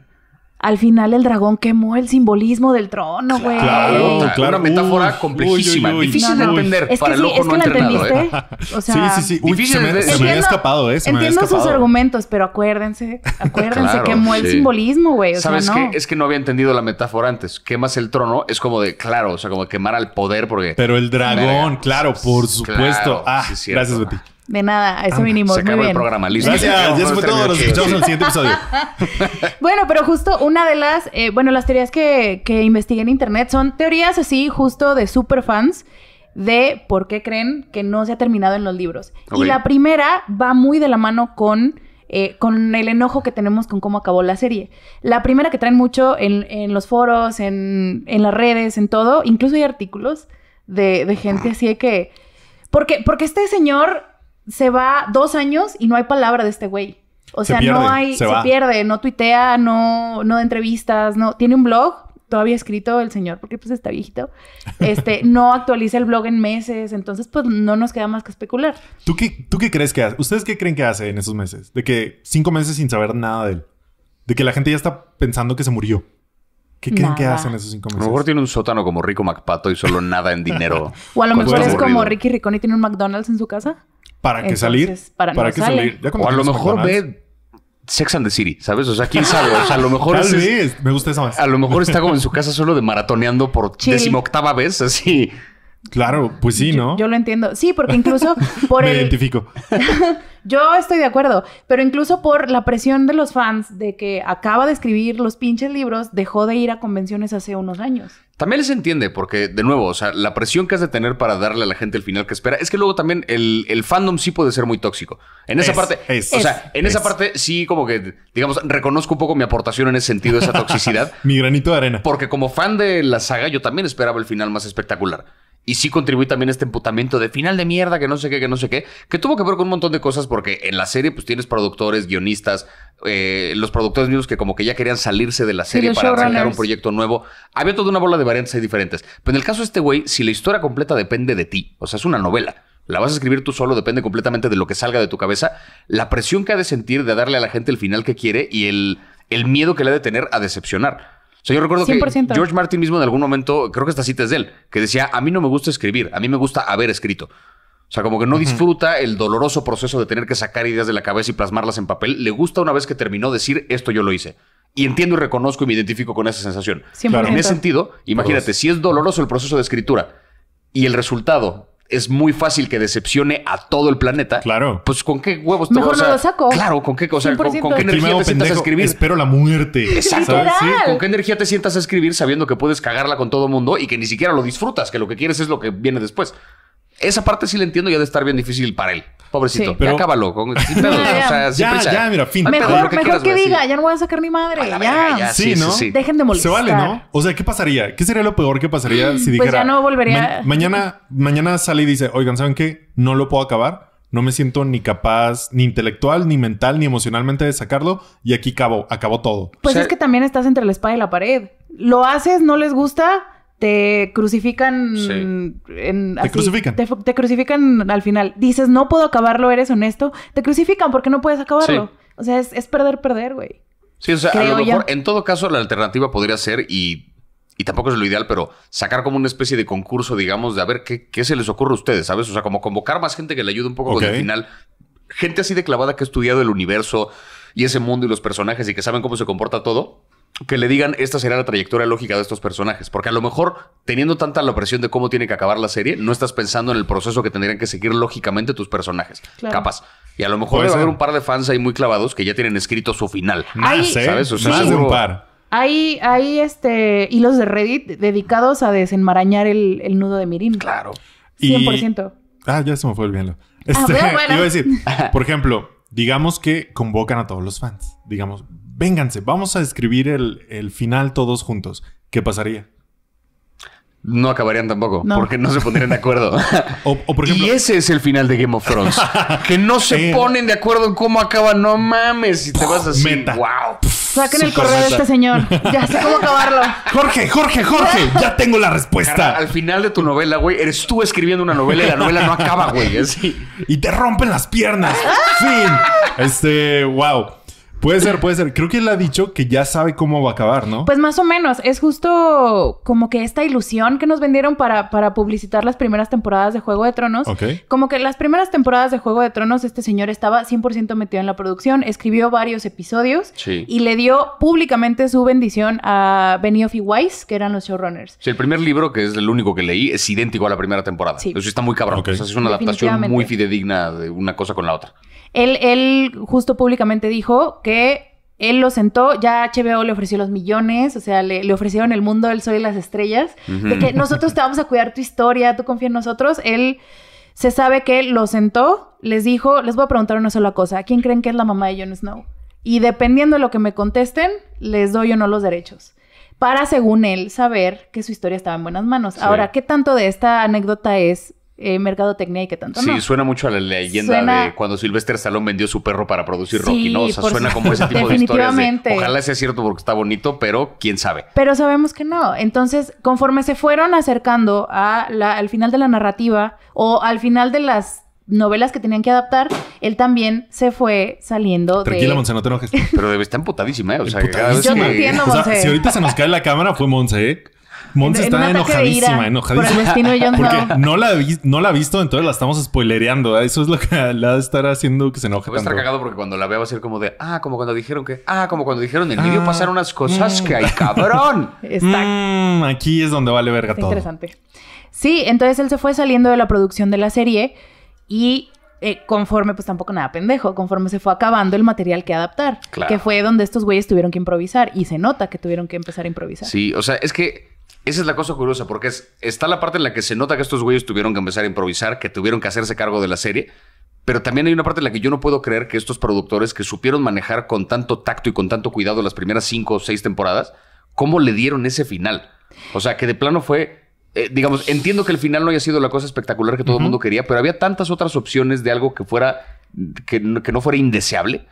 Al final el dragón quemó el simbolismo del trono, güey. Claro, claro. Una metáfora complejísima, difícil de entender es que para sí, es que no la entendiste. ¿eh? O sea, sí, sí, sí. Uy, se me, había escapado, ¿eh? Se entiendo me sus argumentos, pero acuérdense, acuérdense, quemó el simbolismo, güey. O ¿Sabes sea, no. qué? Es que no había entendido la metáfora antes. Quemas el trono, es como de, claro, o sea, como quemar al poder porque... Pero el dragón, claro, por supuesto. ah, sí gracias, Betty. De nada, a eso mínimo. Ah, se el programa, listo. Gracias, ya fue todo. Nos escuchamos en el siguiente episodio. bueno, pero justo una de las, eh, bueno, las teorías que, que investigué en internet son teorías así, justo de superfans de por qué creen que no se ha terminado en los libros. Y la primera va muy de la mano con, eh, con el enojo que tenemos con cómo acabó la serie. La primera que traen mucho en, los foros, en, las redes, en todo, incluso hay artículos de, de gente así de que... Porque, porque este señor se va dos años y no hay palabra de este güey. O sea, no hay, se, pierde, no tuitea, no, da entrevistas, no, tiene un blog, todavía escrito el señor, porque pues está viejito, este, no actualiza el blog en meses, entonces pues no nos queda más que especular. ¿Tú qué, tú qué crees que hace? ¿Ustedes qué creen que hace en esos meses? De que cinco meses sin saber nada de él. De que la gente ya está pensando que se murió. ¿Qué creen que hace en esos cinco meses? A lo mejor tiene un sótano como Rico MacPato y solo nada en dinero. o a lo mejor es como Ricky Ricón y tiene un McDonald's en su casa. ¿Para qué salir? Para, que salir? o a lo mejor ve Sex and the City, ¿sabes? O sea, quién sabe. O sea, a lo mejor. Me gusta esa más. A lo mejor está como en su casa solo de maratoneando por decimoctava vez, así. Claro, pues sí, ¿no? Yo, lo entiendo. Sí, porque incluso por Me identifico. yo estoy de acuerdo, pero incluso por la presión de los fans de que acaba de escribir los pinches libros, dejó de ir a convenciones hace unos años. También les entiende, porque de nuevo, o sea, la presión que has de tener para darle a la gente el final que espera, es que luego también el, fandom sí puede ser muy tóxico. En esa parte, o sea, en esa parte sí como que, digamos, reconozco un poco mi aportación en ese sentido, esa toxicidad. mi granito de arena. Porque como fan de la saga, yo también esperaba el final más espectacular. Y sí contribuí también a este emputamiento de final de mierda, que no sé qué, que no sé qué, que tuvo que ver con un montón de cosas porque en la serie pues tienes productores, guionistas, eh, los productores mismos que como que ya querían salirse de la serie para arrancar un proyecto nuevo. Había toda una bola de variantes ahí diferentes. Pero en el caso de este güey, si la historia completa depende de ti, o sea, es una novela, la vas a escribir tú solo, depende completamente de lo que salga de tu cabeza, la presión que ha de sentir de darle a la gente el final que quiere y el, el miedo que le ha de tener a decepcionar yo recuerdo que George Martin mismo en algún momento, creo que esta cita es de él, que decía, a mí no me gusta escribir, a mí me gusta haber escrito. O sea, como que no disfruta el doloroso proceso de tener que sacar ideas de la cabeza y plasmarlas en papel. Le gusta una vez que terminó decir, esto yo lo hice. Y entiendo y reconozco y me identifico con esa sensación. Claro. En ese sentido, imagínate, si es doloroso el proceso de escritura y el resultado es muy fácil que decepcione a todo el planeta. Claro. Pues con qué huevos te Mejor no lo saco. Claro, con qué, cosa. con, qué energía te sientas a escribir. Espero la muerte. Exacto. Con qué energía te sientas a escribir sabiendo que puedes cagarla con todo el mundo y que ni siquiera lo disfrutas, que lo que quieres es lo que viene después. Esa parte sí la entiendo ya de estar bien difícil para él. Pobrecito, pero... ya, o sea, ya, mira, fin. Mejor, que, diga, ya no voy a sacar mi madre. Ya. Sí, ¿no? Dejen de molestar. Se vale, ¿no? O sea, ¿qué pasaría? ¿Qué sería lo peor que pasaría mm, si pues dijera... Pues ya no volvería... mañana, mañana sale y dice, oigan, ¿saben qué? No lo puedo acabar. No me siento ni capaz, ni intelectual, ni mental, ni emocionalmente de sacarlo. Y aquí acabo, acabó todo. Pues es que también estás entre la espada y la pared. Lo haces, no les gusta te crucifican. En, te crucifican. Te, crucifican al final. Dices, no puedo acabarlo, eres honesto. Te crucifican porque no puedes acabarlo. O sea, es, perder, perder, güey. Sí, o sea, a lo mejor, en todo caso, la alternativa podría ser, y, tampoco es lo ideal, pero sacar como una especie de concurso, digamos, de a ver qué, qué se les ocurre a ustedes, ¿sabes? O sea, como convocar más gente que le ayude un poco al final. Gente así de clavada que ha estudiado el universo y ese mundo y los personajes y que saben cómo se comporta todo que le digan esta será la trayectoria lógica de estos personajes, porque a lo mejor teniendo tanta la presión de cómo tiene que acabar la serie, no estás pensando en el proceso que tendrían que seguir lógicamente tus personajes. Capaz. Y a lo mejor va haber un par de fans ahí muy clavados que ya tienen escrito su final. Más, ¿eh? de un par. Hay, este, hilos de Reddit dedicados a desenmarañar el, nudo de mirin Claro. 100%. Ah, ya se me fue el ah, Este, Iba a decir, por ejemplo, digamos que convocan a todos los fans. Digamos, vénganse, vamos a escribir el, final todos juntos. ¿Qué pasaría? no acabarían tampoco, porque no se pondrían de acuerdo. y ese es el final de Game of Thrones. que no se ponen de acuerdo en cómo acaba. No mames, si te vas así. Wow. Saquen el correo de este señor. Ya sé cómo acabarlo. Jorge, Jorge, Jorge, ya tengo la respuesta. al final de tu novela, güey, eres tú escribiendo una novela y la novela no acaba, güey. Y te rompen las piernas. fin. Este, wow. Puede ser, puede ser. Creo que él ha dicho que ya sabe cómo va a acabar, ¿no? Pues más o menos. Es justo como que esta ilusión que nos vendieron para, para publicitar las primeras temporadas de Juego de Tronos. Como que las primeras temporadas de Juego de Tronos, este señor estaba 100% metido en la producción, escribió varios episodios y le dio públicamente su bendición a Benioff y Weiss, que eran los showrunners. Sí, el primer libro, que es el único que leí, es idéntico a la primera temporada. Sí. Eso está muy cabrón. es una adaptación muy fidedigna de una cosa con la otra. Él, él justo públicamente dijo que él lo sentó, ya HBO le ofreció los millones, o sea, le, ofrecieron el mundo, el sol y las estrellas, de que nosotros te vamos a cuidar tu historia, tú confía en nosotros. Él se sabe que lo sentó, les dijo, les voy a preguntar una sola cosa, ¿quién creen que es la mamá de Jon Snow? Y dependiendo de lo que me contesten, les doy o no los derechos. Para, según él, saber que su historia estaba en buenas manos. Ahora, ¿qué tanto de esta anécdota es eh, mercadotecnia y que tanto. Sí, suena mucho a la leyenda de cuando Sylvester Stallone vendió su perro para producir Rocky, ¿no? O sea, suena como ese tipo de historias. ojalá sea cierto porque está bonito, pero quién sabe. Pero sabemos que no. Entonces, conforme se fueron acercando a la, al final de la narrativa o al final de las novelas que tenían que adaptar, él también se fue saliendo Tranquila, de... Monse, no te enojes. Pero estar emputadísima, ¿eh? O sea, cada vez Yo no entiendo, Monse. si ahorita se nos cae la cámara, fue Monse, ¿eh? Monts está enojadísima, enojadísima. porque no. la, no la ha visto, entonces la estamos spoilereando. Eso es lo que la estar haciendo que se enoje. va a estar cagado porque cuando la veo va a ser como de, ah, como cuando dijeron que, ah, como cuando dijeron en el vídeo ah, pasaron unas cosas mm. que hay, cabrón. Está. Mm, aquí es donde vale verga todo. Interesante. Sí, entonces él se fue saliendo de la producción de la serie y eh, conforme, pues tampoco nada pendejo, conforme se fue acabando el material que adaptar, que fue donde estos güeyes tuvieron que improvisar y se nota que tuvieron que empezar a improvisar. Sí, o sea, es que esa es la cosa curiosa, porque es, está la parte en la que se nota que estos güeyes tuvieron que empezar a improvisar, que tuvieron que hacerse cargo de la serie, pero también hay una parte en la que yo no puedo creer que estos productores que supieron manejar con tanto tacto y con tanto cuidado las primeras cinco o seis temporadas, ¿cómo le dieron ese final? O sea, que de plano fue, eh, digamos, entiendo que el final no haya sido la cosa espectacular que todo el mundo quería, pero había tantas otras opciones de algo que fuera, que, no fuera indeseable.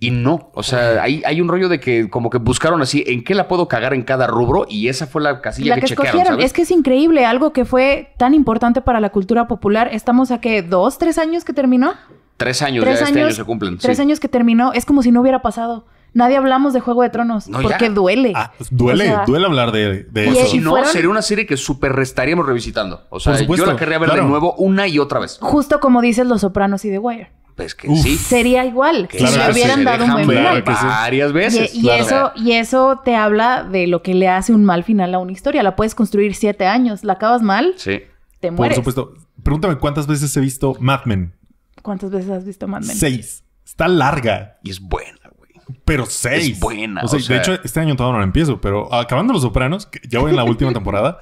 Y no, o sea, hay, hay un rollo de que como que buscaron así, ¿en qué la puedo cagar en cada rubro? Y esa fue la casilla que, escogieron. ¿sabes? Es que es increíble, algo que fue tan importante para la cultura popular. Estamos a que dos, tres años que terminó. Tres años, ya este año se cumplen. Tres años que terminó, es como si no hubiera pasado. Nadie hablamos de Juego de Tronos porque duele. Ah, pues duele, duele hablar de, eso. Si no, sería una serie que súper estaríamos revisitando. O sea, yo la querría ver de nuevo una y otra vez. Justo como dices Los Sopranos y The Wire pues que sí. Sería igual. si le hubieran dado un buen varias veces. Y, eso, y eso te habla de lo que le hace un mal final a una historia. La puedes construir siete años, la acabas mal. Sí. Te mueres. Por supuesto. Pregúntame cuántas veces he visto Mad Men. ¿Cuántas veces has visto Mad Men? Seis. Está larga. Y es buena. güey. Pero seis. Es buena. de hecho, este año todavía no la empiezo, pero acabando Los Sopranos, ya voy en la última temporada,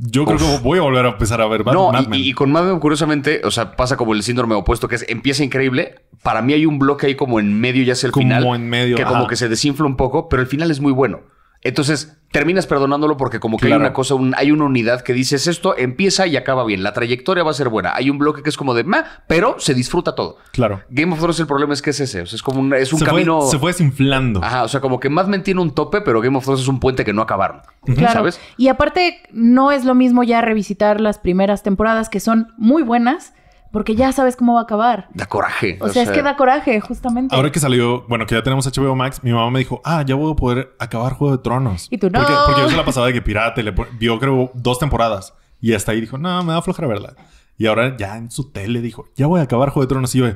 yo creo que voy a volver a empezar a ver más no, Y, con Mad curiosamente, o sea, pasa como el síndrome opuesto, que es empieza increíble. Para mí hay un bloque ahí como en medio, ya sea el final. Como en medio. Que como que se desinfla un poco, pero el final es muy bueno. Entonces, terminas perdonándolo porque como que hay una cosa, hay una unidad que dices esto empieza y acaba bien, la trayectoria va a ser buena. Hay un bloque que es como de ma, pero se disfruta todo. Claro. Game of Thrones el problema es que es ese, es como un, es un camino se fue desinflando. Ajá, o sea, como que Mad Men tiene un tope, pero Game of Thrones es un puente que no acabaron. claro. Y aparte no es lo mismo ya revisitar las primeras temporadas que son muy buenas porque ya sabes cómo va a acabar. Da coraje. O, sea, es que da coraje, justamente. Ahora que salió, bueno, que ya tenemos HBO Max, mi mamá me dijo, ah, ya voy a poder acabar Juego de Tronos. Y tú no. Porque, porque yo se la pasaba de que pirate. le vio creo dos temporadas y hasta ahí dijo, no, me da flojera verla. Y ahora ya en su tele dijo, ya voy a acabar Juego de Tronos. Y yo,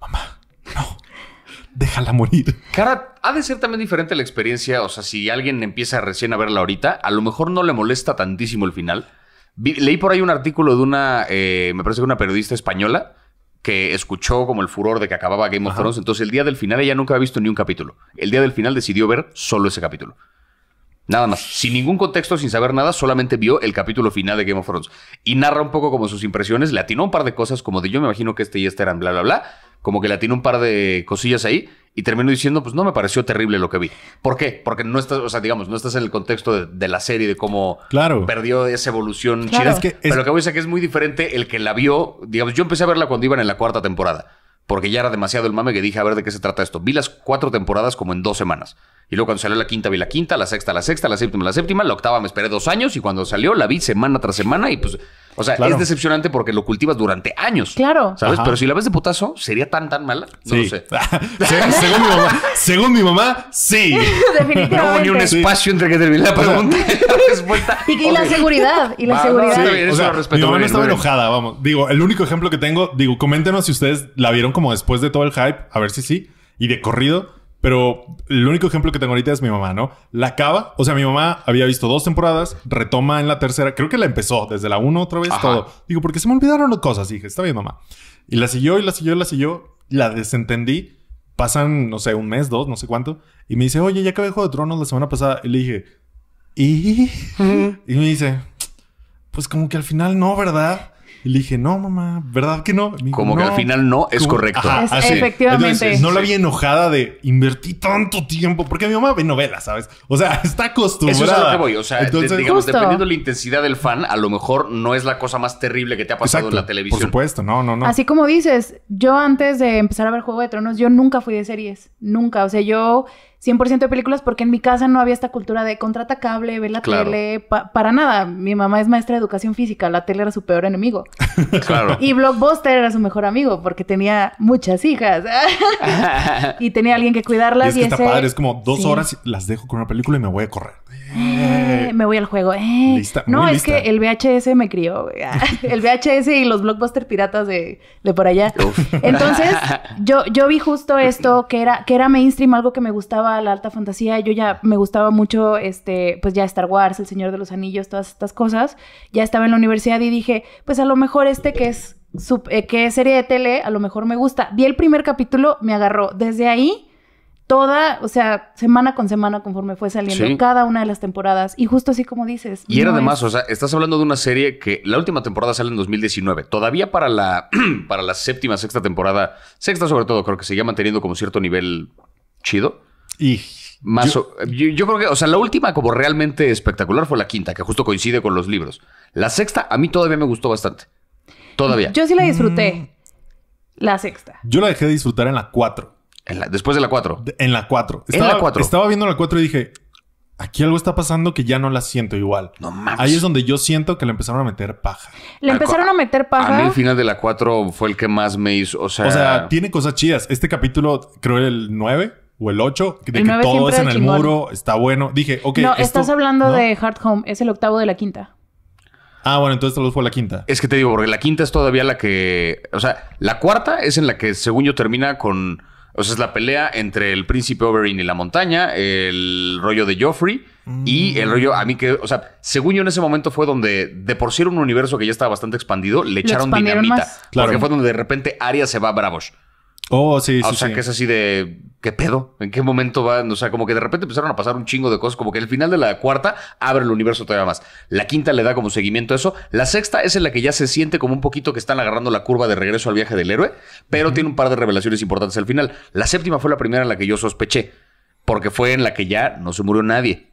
mamá, no, déjala morir. Cara, ha de ser también diferente la experiencia. O sea, si alguien empieza recién a verla ahorita, a lo mejor no le molesta tantísimo el final leí por ahí un artículo de una, eh, me parece que una periodista española, que escuchó como el furor de que acababa Game of Thrones. Entonces, el día del final ella nunca había visto ni un capítulo. El día del final decidió ver solo ese capítulo. Nada más, sin ningún contexto, sin saber nada, solamente vio el capítulo final de Game of Thrones. Y narra un poco como sus impresiones, le atinó un par de cosas como de yo me imagino que este y este eran bla, bla, bla como que la tiene un par de cosillas ahí y termino diciendo, pues no me pareció terrible lo que vi. ¿Por qué? Porque no estás, o sea, digamos, no estás en el contexto de, la serie, de cómo perdió esa evolución china. Pero lo que voy a decir es que es muy diferente el que la vio, digamos, yo empecé a verla cuando iban en la cuarta temporada porque ya era demasiado el mame que dije, a ver de qué se trata esto. Vi las cuatro temporadas como en dos semanas. Y luego cuando salió la quinta vi la quinta, la sexta, la sexta, la séptima, la séptima, la octava me esperé dos años y cuando salió la vi semana tras semana y pues, o sea, es decepcionante porque lo cultivas durante años. Claro. ¿Sabes? Pero si la ves de putazo, ¿sería tan, tan mala? No lo sé. según, mi mamá, sí. No hubo ni un espacio entre que terminé la pregunta y la respuesta. Y, la seguridad, y la ah, seguridad. o sea, mi mamá no estaba enojada, vamos. Digo, el único ejemplo que tengo, digo, coméntenos si ustedes la vieron como después de todo el hype, a ver si sí, y de corrido. Pero el único ejemplo que tengo ahorita es mi mamá, ¿no? La acaba. O sea, mi mamá había visto dos temporadas, retoma en la tercera. Creo que la empezó desde la uno otra vez, todo. Digo, porque se me olvidaron las cosas. dije, está bien, mamá. Y la siguió, y la siguió, y la siguió. La desentendí. Pasan, no sé, un mes, dos, no sé cuánto. Y me dice, oye, ya acabé Juego de Tronos la semana pasada. Y le dije, ¿y? y me dice, pues como que al final no, ¿verdad? Y le dije, no, mamá, ¿verdad que no? Como que al final no es correcto. Efectivamente. no la vi enojada de invertí tanto tiempo, porque mi mamá ve novelas, ¿sabes? O sea, está acostumbrada. Eso es a lo que voy. O sea, digamos, dependiendo de la intensidad del fan, a lo mejor no es la cosa más terrible que te ha pasado en la televisión. Por supuesto, no, no, no. Así como dices, yo antes de empezar a ver Juego de Tronos, yo nunca fui de series. Nunca. O sea, yo 100% de películas porque en mi casa no había esta cultura de contrata cable, ver la tele, para nada. Mi mamá es maestra de educación física, la tele era su peor enemigo. claro. Y Blockbuster era su mejor amigo porque tenía muchas hijas y tenía alguien que cuidarlas. Y es está padre, es como dos horas las dejo con una película y me voy a correr. Eh, me voy al juego. Eh. no, es que el VHS me crió. el VHS y los Blockbuster piratas de, por allá. Entonces, yo, yo vi justo esto que era, que era mainstream, algo que me gustaba la alta fantasía, yo ya me gustaba mucho, este, pues ya Star Wars, El Señor de los Anillos, todas estas cosas. Ya estaba en la universidad y dije, pues a lo mejor este que es, eh, serie de tele, a lo mejor me gusta. Vi el primer capítulo, me agarró. Desde ahí toda, o sea, semana con semana conforme fue saliendo cada una de las temporadas. Y justo así como dices. Y era además, más o sea, estás hablando de una serie que la última temporada sale en 2019. Todavía para la, para la séptima, sexta temporada, sexta sobre todo, creo que seguía manteniendo como cierto nivel chido. Y más yo, creo que, o sea, la última como realmente espectacular fue la quinta, que justo coincide con los libros. La sexta a mí todavía me gustó bastante. Todavía. Yo sí la disfruté. Mm. La sexta. Yo la dejé de disfrutar en la cuatro. En la, después de la cuatro. en la cuatro. Estaba, la Estaba viendo la cuatro y dije, aquí algo está pasando que ya no la siento igual. No Ahí es donde yo siento que le empezaron a meter paja. Le empezaron a meter paja. A mí el final de la cuatro fue el que más me hizo, o sea... tiene cosas chidas. Este capítulo, creo el nueve o el 8, de que todo es en el muro, está bueno. Dije, ok. No, estás hablando de Hard Home, es el octavo de la quinta. Ah, bueno, entonces tal vez fue la quinta. Es que te digo, porque la quinta es todavía la que. O sea, la cuarta es en la que, según yo, termina con. O sea, es la pelea entre el príncipe Oberyn y la montaña, el rollo de Joffrey y el mm. rollo. A mí que. O sea, según yo, en ese momento fue donde, de por sí era un universo que ya estaba bastante expandido, le echaron dinamita. Porque fue donde de repente Arya se va a Bravos. Oh, ah, sí, O sea, que es así de. ¿Qué pedo? ¿En qué momento van? O sea, como que de repente empezaron a pasar un chingo de cosas. Como que el final de la cuarta abre el universo todavía más. La quinta le da como seguimiento a eso. La sexta es en la que ya se siente como un poquito que están agarrando la curva de regreso al viaje del héroe, pero tiene un par de revelaciones importantes al final. La séptima fue la primera en la que yo sospeché, porque fue en la que ya no se murió nadie.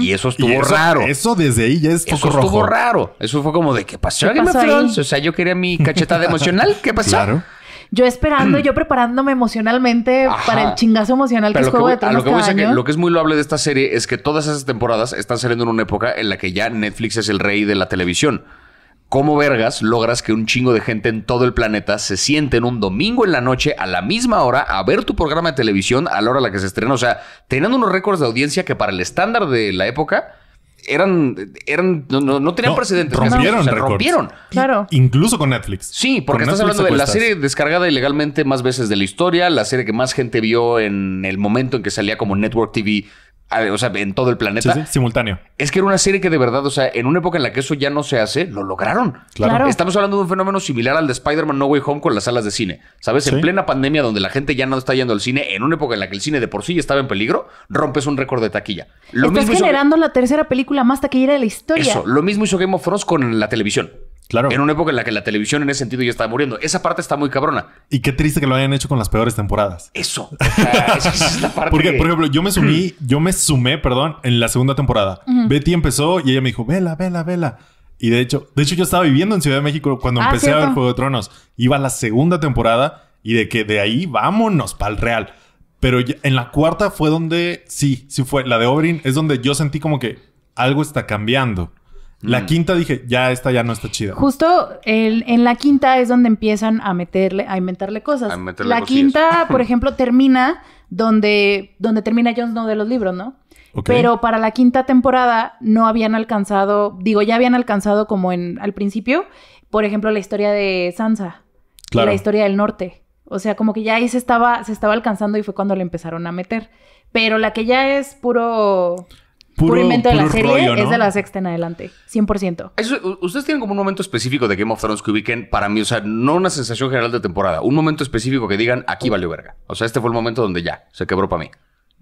Y eso estuvo raro. Eso desde ahí ya es poco Eso estuvo raro. Eso fue como de, ¿qué pasó? ¿Qué o sea, yo quería mi cachetada emocional. ¿Qué pasó? Claro. Yo esperando, yo preparándome emocionalmente para el chingazo emocional que es Juego de lo que, lo que es muy loable de esta serie es que todas esas temporadas están saliendo en una época en la que ya Netflix es el rey de la televisión. ¿Cómo vergas logras que un chingo de gente en todo el planeta se siente en un domingo en la noche a la misma hora a ver tu programa de televisión a la hora a la que se estrena? O sea, teniendo unos récords de audiencia que para el estándar de la época eran, eran, no, no, tenían precedentes. Rompieron, rompieron. Claro. Incluso con Netflix. Sí, porque estás hablando de la serie descargada ilegalmente más veces de la historia, la serie que más gente vio en el momento en que salía como Network TV o sea, en todo el planeta. simultáneo. Es que era una serie que de verdad, o sea, en una época en la que eso ya no se hace, lo lograron. Claro. Estamos hablando de un fenómeno similar al de Spider-Man No Way Home con las salas de cine. ¿Sabes? En plena pandemia donde la gente ya no está yendo al cine, en una época en la que el cine de por sí estaba en peligro, rompes un récord de taquilla. Lo Estás mismo generando la tercera película más taquillera de la historia. Eso, lo mismo hizo Game of Thrones con la televisión. Claro. En una época en la que la televisión en ese sentido ya estaba muriendo. Esa parte está muy cabrona. Y qué triste que lo hayan hecho con las peores temporadas. Eso. Porque, por ejemplo, yo me mm. yo me sumé, perdón, en la segunda temporada. Betty empezó y ella me dijo, vela, vela, vela. Y de hecho, de hecho yo estaba viviendo en Ciudad de México cuando ah, empecé a ver Juego de Tronos. Iba a la segunda temporada y de que de ahí vámonos para el Real. Pero en la cuarta fue donde, sí, sí fue, la de Oberyn, es donde yo sentí como que algo está cambiando. La mm. quinta dije, ya esta ya no está chida. Justo en la quinta es donde empiezan a meterle, a inventarle cosas. la quinta, por ejemplo, termina donde, donde termina Jon Snow de los libros, ¿no? Pero para la quinta temporada no habían alcanzado, digo, ya habían alcanzado como en al principio, por ejemplo, la historia de Sansa, y la historia del norte. O sea, como que ya ahí se estaba, se estaba alcanzando y fue cuando le empezaron a meter. Pero la que ya es puro puro, de la serie es de la sexta en adelante, 100%. Eso, ustedes tienen como un momento específico de Game of Thrones que ubiquen para mí, o sea, no una sensación general de temporada, un momento específico que digan, aquí valió verga. O sea, este fue el momento donde ya, se quebró para mí.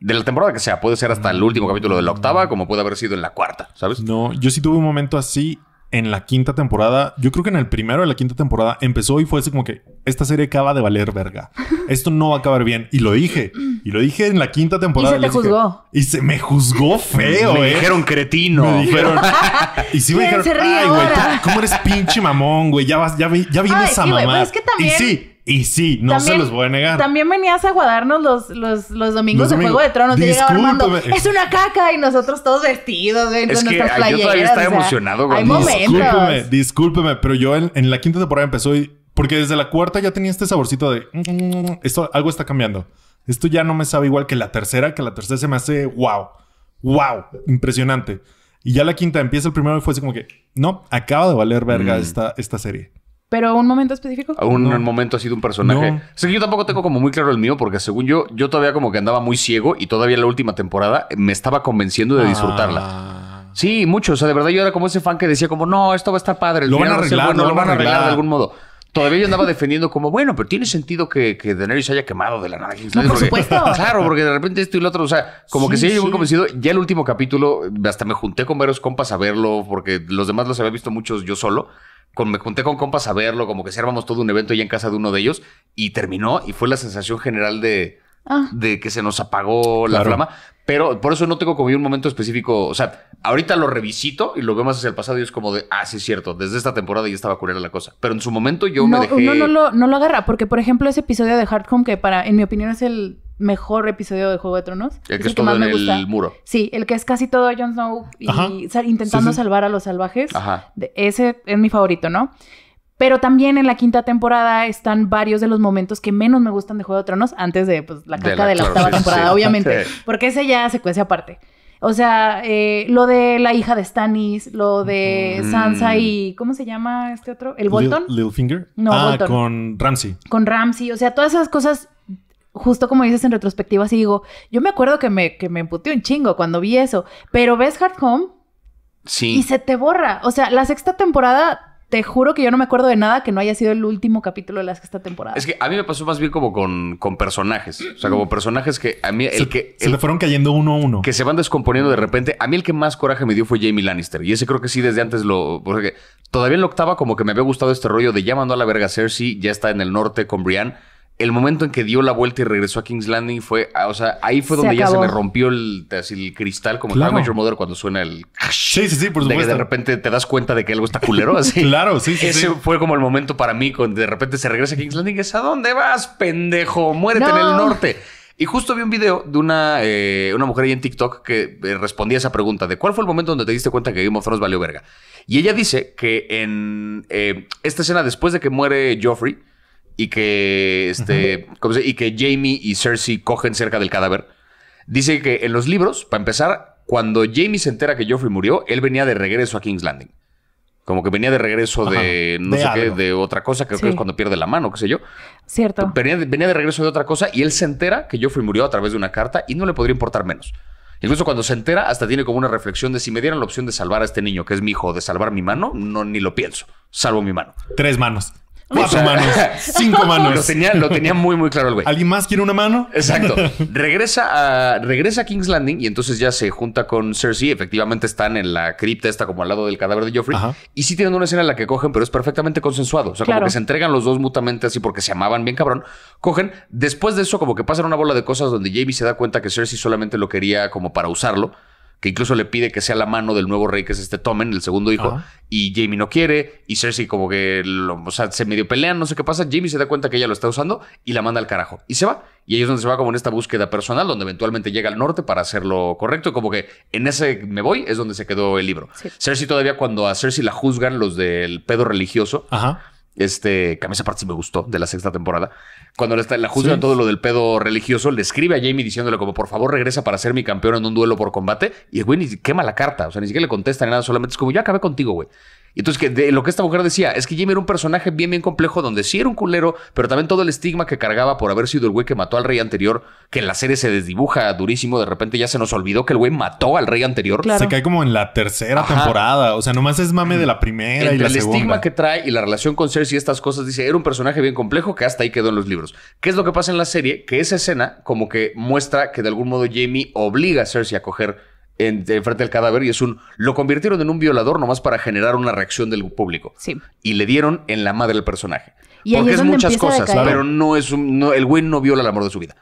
De la temporada que sea, puede ser hasta el último capítulo de la octava, como puede haber sido en la cuarta, ¿sabes? No, yo sí tuve un momento así en la quinta temporada, yo creo que en el primero de la quinta temporada empezó y fue así como que esta serie acaba de valer verga. Esto no va a acabar bien. Y lo dije. Y lo dije en la quinta temporada. Y se te juzgó. y se me juzgó feo, Me ¿eh? dijeron cretino. Me dijeron. y sí me dijeron, ay, güey, ¿cómo eres pinche mamón, güey? Ya, vas, ya, ya esa pues Y sí, y sí, no se los voy a negar. También venías a guardarnos los, los, los domingos de Juego de Tronos. llegaba es una caca. Y nosotros todos vestidos, de, es con nuestras Yo todavía estaba emocionado. Discúlpeme, discúlpeme. Pero yo en, la quinta temporada empezó Porque desde la cuarta ya tenía este saborcito de... Esto, algo está cambiando. Esto ya no me sabe igual que la tercera. Que la tercera se me hace... ¡Wow! ¡Wow! Impresionante. Y ya la quinta empieza el primero y fue así como que... No, acaba de valer verga mm. esta, esta serie. ¿Pero un momento específico? Un, un momento ha sido un personaje. No. que yo tampoco tengo como muy claro el mío, porque según yo, yo todavía como que andaba muy ciego y todavía la última temporada me estaba convenciendo de disfrutarla. Ah. Sí, mucho. O sea, de verdad yo era como ese fan que decía como, no, esto va a estar padre. lo, van a arreglar, bueno, lo, van a arreglar, de algún modo. Todavía yo andaba defendiendo como, bueno, pero tiene sentido que, que Daenerys haya quemado de la nada. No, por supuesto. Claro, porque de repente esto y lo otro, o sea, como que sí, yo muy convencido. Ya el último capítulo, hasta me junté con varios compas a verlo, porque los demás los había visto muchos yo solo me junté con compas a verlo, como que se armamos todo un evento ya en casa de uno de ellos y terminó y fue la sensación general de, ah. de que se nos apagó la flama. Pero por eso no tengo como un momento específico. O sea, ahorita lo revisito y lo veo más hacia el pasado y es como de, ah, sí es cierto, desde esta temporada ya estaba curada la cosa. Pero en su momento yo me dejé. no lo, agarra, porque por ejemplo ese episodio de Home que para, en mi opinión, es el mejor episodio de Juego de Tronos. El que es, más me gusta. el muro. Sí, el que es casi todo Jon Snow intentando salvar a los salvajes. Ajá. Ese es mi favorito, ¿no? Pero también en la quinta temporada están varios de los momentos que menos me gustan de Juego de Tronos antes de pues, la caca de la, octava temporada, obviamente. Porque ese ya se secuencia aparte. O sea, eh, lo de la hija de Stannis, lo de Sansa y. ¿Cómo se llama este otro? ¿El Bolton? Littlefinger. No, ah, con Ramsey. Con Ramsey. O sea, todas esas cosas justo como dices en retrospectiva, así digo, yo me acuerdo que me, que me emputé un chingo cuando vi eso, pero ves Hard Home sí. y se te borra. O sea, la sexta temporada te juro que yo no me acuerdo de nada que no haya sido el último capítulo de la sexta temporada. Es que a mí me pasó más bien como con, con personajes. O sea, como personajes que a mí el que. se le fueron cayendo uno a uno. Que se van descomponiendo de repente. A mí el que más coraje me dio fue Jamie Lannister. Y ese creo que sí, desde antes lo. Porque todavía en la octava, como que me había gustado este rollo de ya mandó a la verga Cersei, ya está en el norte con Brian el momento en que dio la vuelta y regresó a King's Landing fue, ah, o sea, ahí fue donde ya se me rompió el, cristal como claro. el Major Mother cuando suena el... Sí, sí, sí, por supuesto. De de repente te das cuenta de que algo está culero, así. claro, sí, sí. Ese fue como el momento para mí, cuando de repente se regresa a King's Landing, es, ¿a dónde vas, pendejo? Muérete en el norte. Y justo vi un video de una, eh, una mujer ahí en TikTok que eh, respondía esa pregunta de cuál fue el momento donde te diste cuenta que Game of Thrones valió verga. Y ella dice que en eh, esta escena, después de que muere Joffrey, y que, este, y que Jamie y Cersei cogen cerca del cadáver. Dice que en los libros, para empezar, cuando Jamie se entera que Joffrey murió, él venía de regreso a King's Landing. Como que venía de regreso de no sé qué, de otra cosa, creo que es cuando pierde la mano, qué sé yo. Cierto. Venía de, regreso de otra cosa y él se entera que Joffrey murió a través de una carta y no le podría importar menos. Incluso cuando se entera, hasta tiene como una reflexión de si me dieran la opción de salvar a este niño, que es mi hijo, de salvar mi mano, no ni lo pienso. Salvo mi mano. Tres manos. Cuatro manos. Cinco manos. Lo tenía, muy, muy claro el güey. ¿Alguien más quiere una mano? Exacto. Regresa a, regresa King's Landing y entonces ya se junta con Cersei. Efectivamente están en la cripta, está como al lado del cadáver de Joffrey. Y sí tienen una escena en la que cogen, pero es perfectamente consensuado. O sea, como que se entregan los dos mutuamente así porque se amaban bien cabrón. Cogen. Después de eso, como que pasan una bola de cosas donde Jamie se da cuenta que Cersei solamente lo quería como para usarlo que incluso le pide que sea la mano del nuevo rey que es este Tommen, el segundo hijo, y Jamie no quiere, y Cersei como que, o sea, se medio pelean, no sé qué pasa, Jamie se da cuenta que ella lo está usando y la manda al carajo, y se va, y ahí es donde se va como en esta búsqueda personal, donde eventualmente llega al norte para hacerlo correcto, como que en ese me voy es donde se quedó el libro. Cersei todavía cuando a Cersei la juzgan los del pedo religioso. Ajá este, camisa parte sí me gustó de la sexta temporada. Cuando está la juzgan todo lo del pedo religioso, le escribe a Jamie diciéndole como, por favor, regresa para ser mi campeón en un duelo por combate. Y el güey ni quema la carta, o sea, ni siquiera le contesta ni nada, solamente es como, ya acabé contigo, güey. Entonces, que lo que esta mujer decía es que Jimmy era un personaje bien, bien complejo, donde sí era un culero, pero también todo el estigma que cargaba por haber sido el güey que mató al rey anterior, que en la serie se desdibuja durísimo. De repente ya se nos olvidó que el güey mató al rey anterior. Se cae como en la tercera temporada. O sea, nomás es mame de la primera y la el segunda. El estigma que trae y la relación con Cersei y estas cosas, dice, era un personaje bien complejo que hasta ahí quedó en los libros. ¿Qué es lo que pasa en la serie? Que esa escena, como que muestra que de algún modo Jamie obliga a Cersei a coger enfrente del cadáver y es un. Lo convirtieron en un violador nomás para generar una reacción del público. Sí. Y le dieron en la madre al personaje. Y Porque es, muchas cosas, pero no es un. el güey no viola el amor de su vida.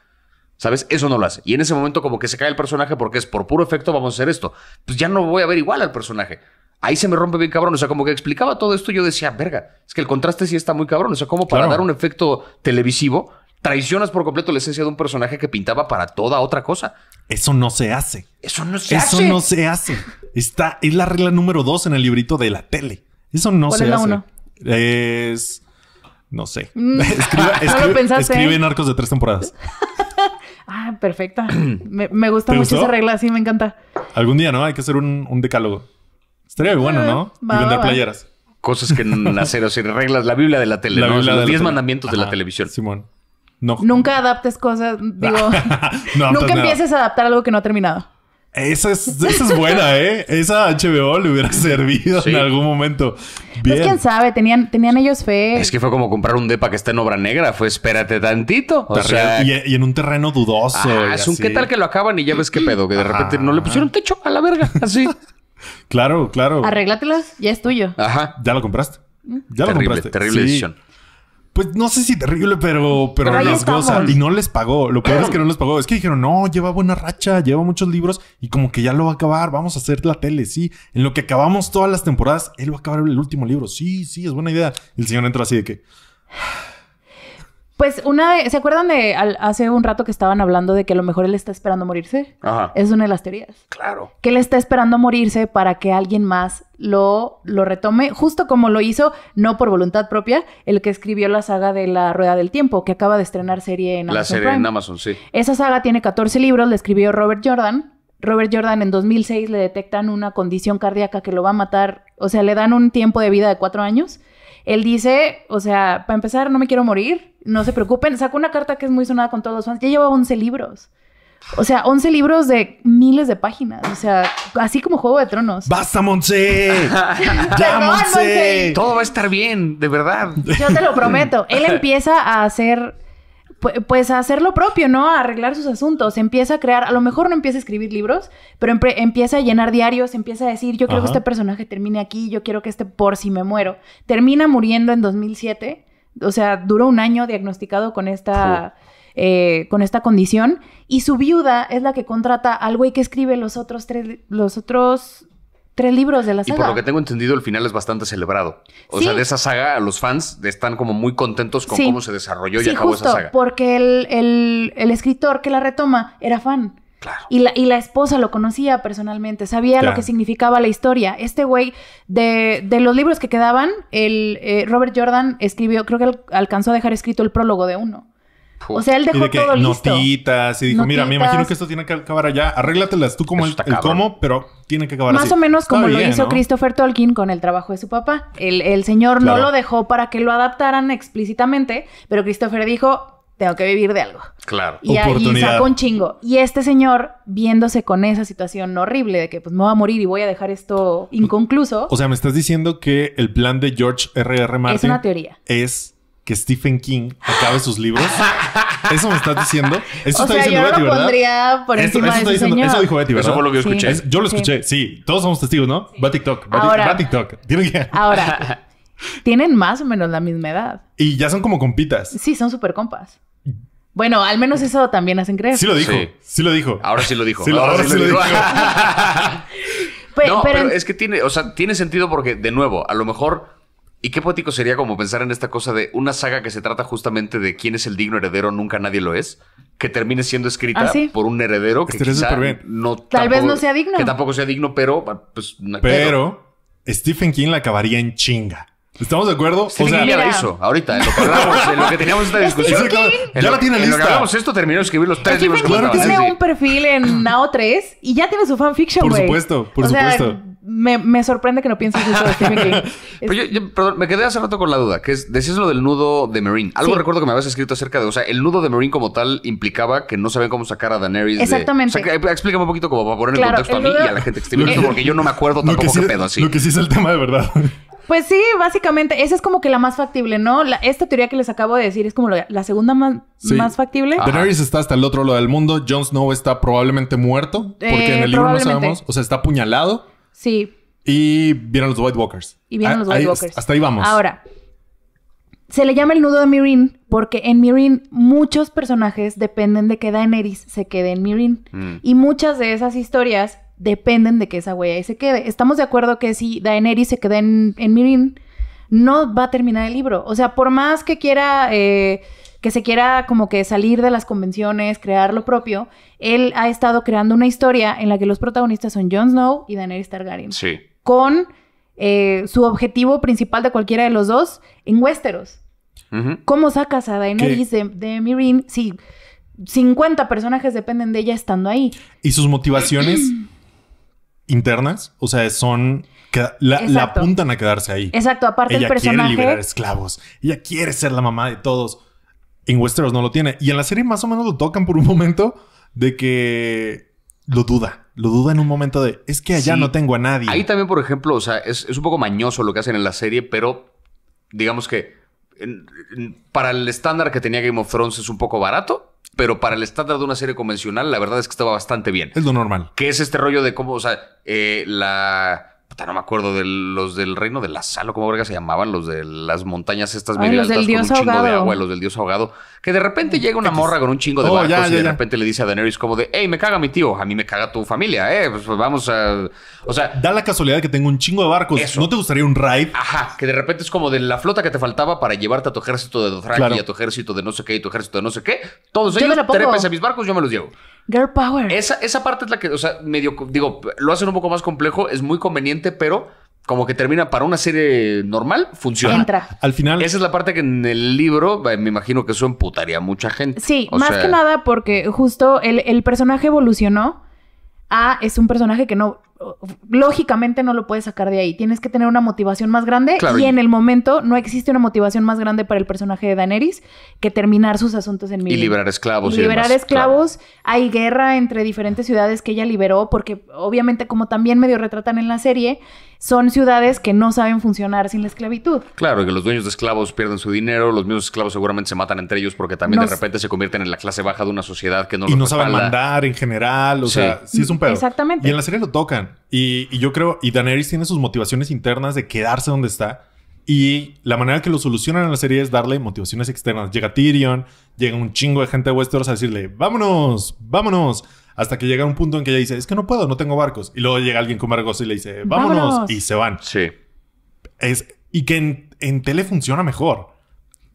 ¿Sabes? Eso no lo hace. Y en ese momento, como que se cae el personaje porque es por puro efecto, vamos a hacer esto. Pues ya no voy a ver igual al personaje. Ahí se me rompe bien cabrón. O sea, como que explicaba todo esto, yo decía, verga, es que el contraste sí está muy cabrón. O sea, como para dar un efecto televisivo, traicionas por completo la esencia de un personaje que pintaba para toda otra cosa. Eso no se hace. Eso no se hace. Eso no se hace. Está, es la regla número dos en el librito de la tele. Eso no se es hace. La uno? Es. No sé. Mm, escribe, ¿eh? en arcos de tres temporadas. ah, perfecta. me, gusta mucho esa regla, sí, me encanta. Algún día, ¿no? Hay que hacer un, decálogo. Estaría muy bueno, ¿no? y vender playeras. Cosas que nacer, o sea, reglas, la Biblia de la tele, Los diez mandamientos de la televisión. Simón. Nunca adaptes cosas, digo. nunca empieces a adaptar algo que no ha terminado. Esa es, buena, ¿eh? Esa HBO le hubiera servido en algún momento. Pues quién sabe, tenían, tenían ellos fe. Es que fue como comprar un depa que está en obra negra, fue espérate tantito. O sea... y, en un terreno dudoso. Ah, es un qué tal que lo acaban y ya ves qué pedo, que de repente no le pusieron techo a la verga, así. claro, claro. Arréglatelas, ya es tuyo. Ajá. Ya lo compraste. Ya lo compraste. Terrible decisión. Pues no sé si terrible, pero, pero, pero Y no les pagó. Lo peor es que no les pagó. Es que dijeron, no, lleva buena racha, lleva muchos libros y como que ya lo va a acabar. Vamos a hacer la tele, sí. En lo que acabamos todas las temporadas, él va a acabar el último libro. Sí, sí, es buena idea. El señor entra así de que. Pues una de, ¿se acuerdan de hace un rato que estaban hablando de que a lo mejor él está esperando morirse? Ajá. Es una de las teorías. Claro. Que él está esperando morirse para que alguien más lo, lo retome, justo como lo hizo, no por voluntad propia, el que escribió la saga de La Rueda del Tiempo, que acaba de estrenar serie en Amazon. La serie en Amazon, sí. Esa saga tiene 14 libros, la escribió Robert Jordan. Robert Jordan en 2006 le detectan una condición cardíaca que lo va a matar, o sea, le dan un tiempo de vida de cuatro años él dice, o sea, para empezar, no me quiero morir, no se preocupen. Sacó una carta que es muy sonada con todos los fans. Ya lleva 11 libros. O sea, 11 libros de miles de páginas. O sea, así como Juego de Tronos. ¡Basta, Montse! ¡Ya, Montse! Todo va a estar bien, de verdad. Yo te lo prometo. Él empieza a hacer pues a hacer lo propio, ¿no? A arreglar sus asuntos. Empieza a crear, a lo mejor no empieza a escribir libros, pero empieza a llenar diarios, empieza a decir, yo quiero que este personaje termine aquí, yo quiero que este por si me muero. Termina muriendo en 2007, o sea, duró un año diagnosticado con esta... Eh, con esta condición. Y su viuda es la que contrata al güey que escribe los otros tres, los otros tres libros de la saga. Y por lo que tengo entendido, el final es bastante celebrado. O sea, de esa saga, los fans están como muy contentos con cómo se desarrolló y acabó esa saga. Porque el, el, el, escritor que la retoma era fan. Claro. Y, la, y la esposa lo conocía personalmente, sabía lo que significaba la historia. Este güey, de, de los libros que quedaban, el eh, Robert Jordan escribió, creo que alcanzó a dejar escrito el prólogo de uno. O sea, él dejó todo listo. Notitas y dijo, mira, me imagino que esto tiene que acabar allá. Arréglatelas tú como el, cómo, pero tiene que acabar Más o menos como lo hizo Christopher Tolkien con el trabajo de su papá. El, señor no lo dejó para que lo adaptaran explícitamente, pero Christopher dijo, tengo que vivir de algo. Claro. Y ahí sacó un chingo. Y este señor, viéndose con esa situación horrible de que pues me voy a morir y voy a dejar esto mm. inconcluso. O sea, me estás diciendo que el plan de George R.R. R. Martin... Es una teoría. Es que Stephen King acabe sus libros. Eso me estás diciendo. Eso o está sea, diciendo yo lo Pondría por encima eso, de diciendo, señor. eso dijo Betty, ¿verdad? Eso fue lo que yo escuché. yo lo escuché, sí. Todos somos testigos, ¿no? Va TikTok. Va, ahora, TikTok. ahora, tienen más o menos la misma edad. Y ya son como compitas. Sí, son súper compas. Bueno, al menos eso también hacen creer. Sí lo dijo. Sí, lo dijo. Ahora sí lo dijo. ahora, sí lo, dijo. pero, es que tiene, o sea, tiene sentido porque, de nuevo, a lo mejor y qué poético sería como pensar en esta cosa de una saga que se trata justamente de quién es el digno heredero, nunca nadie lo es, que termine siendo escrita ah, por un heredero que quizá no tal vez no sea digno. Que tampoco sea digno, pero pues, pero, Stephen King la acabaría en chinga. ¿Estamos de acuerdo? Sí, o sea, King ya la hizo ahorita, en lo que hablamos, lo que teníamos esta discusión. ya la tiene lista. En lo que esto, terminó de escribir los tres Stephen King tiene un perfil en NAO 3 y ya tiene su fanfiction, güey. Por supuesto, por supuesto me, me, sorprende que no pienses eso de Stephen King. Pero yo, perdón, me quedé hace rato con la duda, que es, decías lo del nudo de Marine. Algo recuerdo que me habías escrito acerca de, o sea, el nudo de Marine como tal implicaba que no sabían cómo sacar a Daenerys. Exactamente. o sea, eh, explícame un poquito como para poner el contexto a mí y a la gente que esté viendo, porque yo no me acuerdo tampoco que pedo así. Lo que sí es el tema de verdad. Pues sí, básicamente, esa es como que la más factible, ¿no? esta teoría que les acabo de decir es como la, segunda más, más factible. Daenerys está hasta el otro lado del mundo, Jon Snow está probablemente muerto, porque eh, en el libro no sabemos, o sea, está apuñalado. Sí. Y vienen los White Walkers. Y vienen ah, los White Walkers. Hasta ahí vamos. Ahora, se le llama el nudo de Mirin porque en Mirin muchos personajes dependen de que Daenerys se quede en Mirin. Mm. Y muchas de esas historias dependen de que esa güey ahí se quede. Estamos de acuerdo que si Daenerys se queda en, en Mirin, no va a terminar el libro. O sea, por más que quiera eh, que se quiera como que salir de las convenciones, crear lo propio, él ha estado creando una historia en la que los protagonistas son Jon Snow y Daenerys Targaryen. Sí. Con eh, su objetivo principal de cualquiera de los dos en Westeros. ¿Cómo sacas a Daenerys de, de sí si 50 personajes dependen de ella estando ahí? ¿Y sus motivaciones internas? O sea, son... La, la, apuntan a quedarse ahí. Exacto, aparte Ella quiere liberar esclavos. Ella quiere ser la mamá de todos. En Westeros no lo tiene. Y en la serie más o menos lo tocan por un momento de que lo duda. Lo duda en un momento de, es que allá no tengo a nadie. Ahí también, por ejemplo, o sea, es, un poco mañoso lo que hacen en la serie, pero digamos que para el estándar que tenía Game of Thrones es un poco barato. Pero para el estándar de una serie convencional, la verdad es que estaba bastante bien. Es lo normal. Que es este rollo de cómo, o sea, eh, la no me acuerdo de los del reino de la sal o como verga se llamaban, los de las montañas estas medio altas con un chingo de agua, los del dios ahogado, que de repente llega una morra con un chingo de oh, barcos y de repente le dice a Daenerys como de, hey, me caga mi tío, a mí me caga tu familia, eh, pues, pues vamos a... O sea... Da la casualidad que tengo un chingo de barcos, ¿no te gustaría un raid? Ajá, que de repente es como de la flota que te faltaba para llevarte a tu ejército de Dothraki y a tu ejército de no sé qué y tu ejército de no sé qué, todos ellos trepes a mis barcos, yo me los llevo. Girl power. Esa, esa parte es la que, o sea, medio, digo, lo hacen un poco más complejo, es muy conveniente, pero como que termina para una serie normal, funciona. Entra. Al final. Esa es la parte que en el libro eh, me imagino que eso emputaría a mucha gente. Sí, más que nada porque justo el, el personaje evolucionó a es un personaje que no lógicamente no lo puedes sacar de ahí. Tienes que tener una motivación más grande y en el momento no existe una motivación más grande para el personaje de Daenerys que terminar sus asuntos en Y liberar esclavos. Y, liberar esclavos. Hay guerra entre diferentes ciudades que ella liberó porque obviamente como también medio retratan en la serie, son ciudades que no saben funcionar sin la esclavitud. Claro, que los dueños de esclavos pierden su dinero, los mismos esclavos seguramente se matan entre ellos porque también de repente se convierten en la clase baja de una sociedad que no y no saben mandar en general, o sea, sí es un pedo. Exactamente. Y en la serie lo tocan. Y, yo creo, y Daenerys tiene sus motivaciones internas de quedarse donde está. Y la manera que lo solucionan en la serie es darle motivaciones externas. Llega Tyrion, llega un chingo de gente de Westeros a decirle, vámonos, vámonos. Hasta que llega un punto en que ella dice, es que no puedo, no tengo barcos. Y luego llega alguien con barcos y le dice, vámonos. Y se van. Sí. Es, y que en, en tele funciona mejor.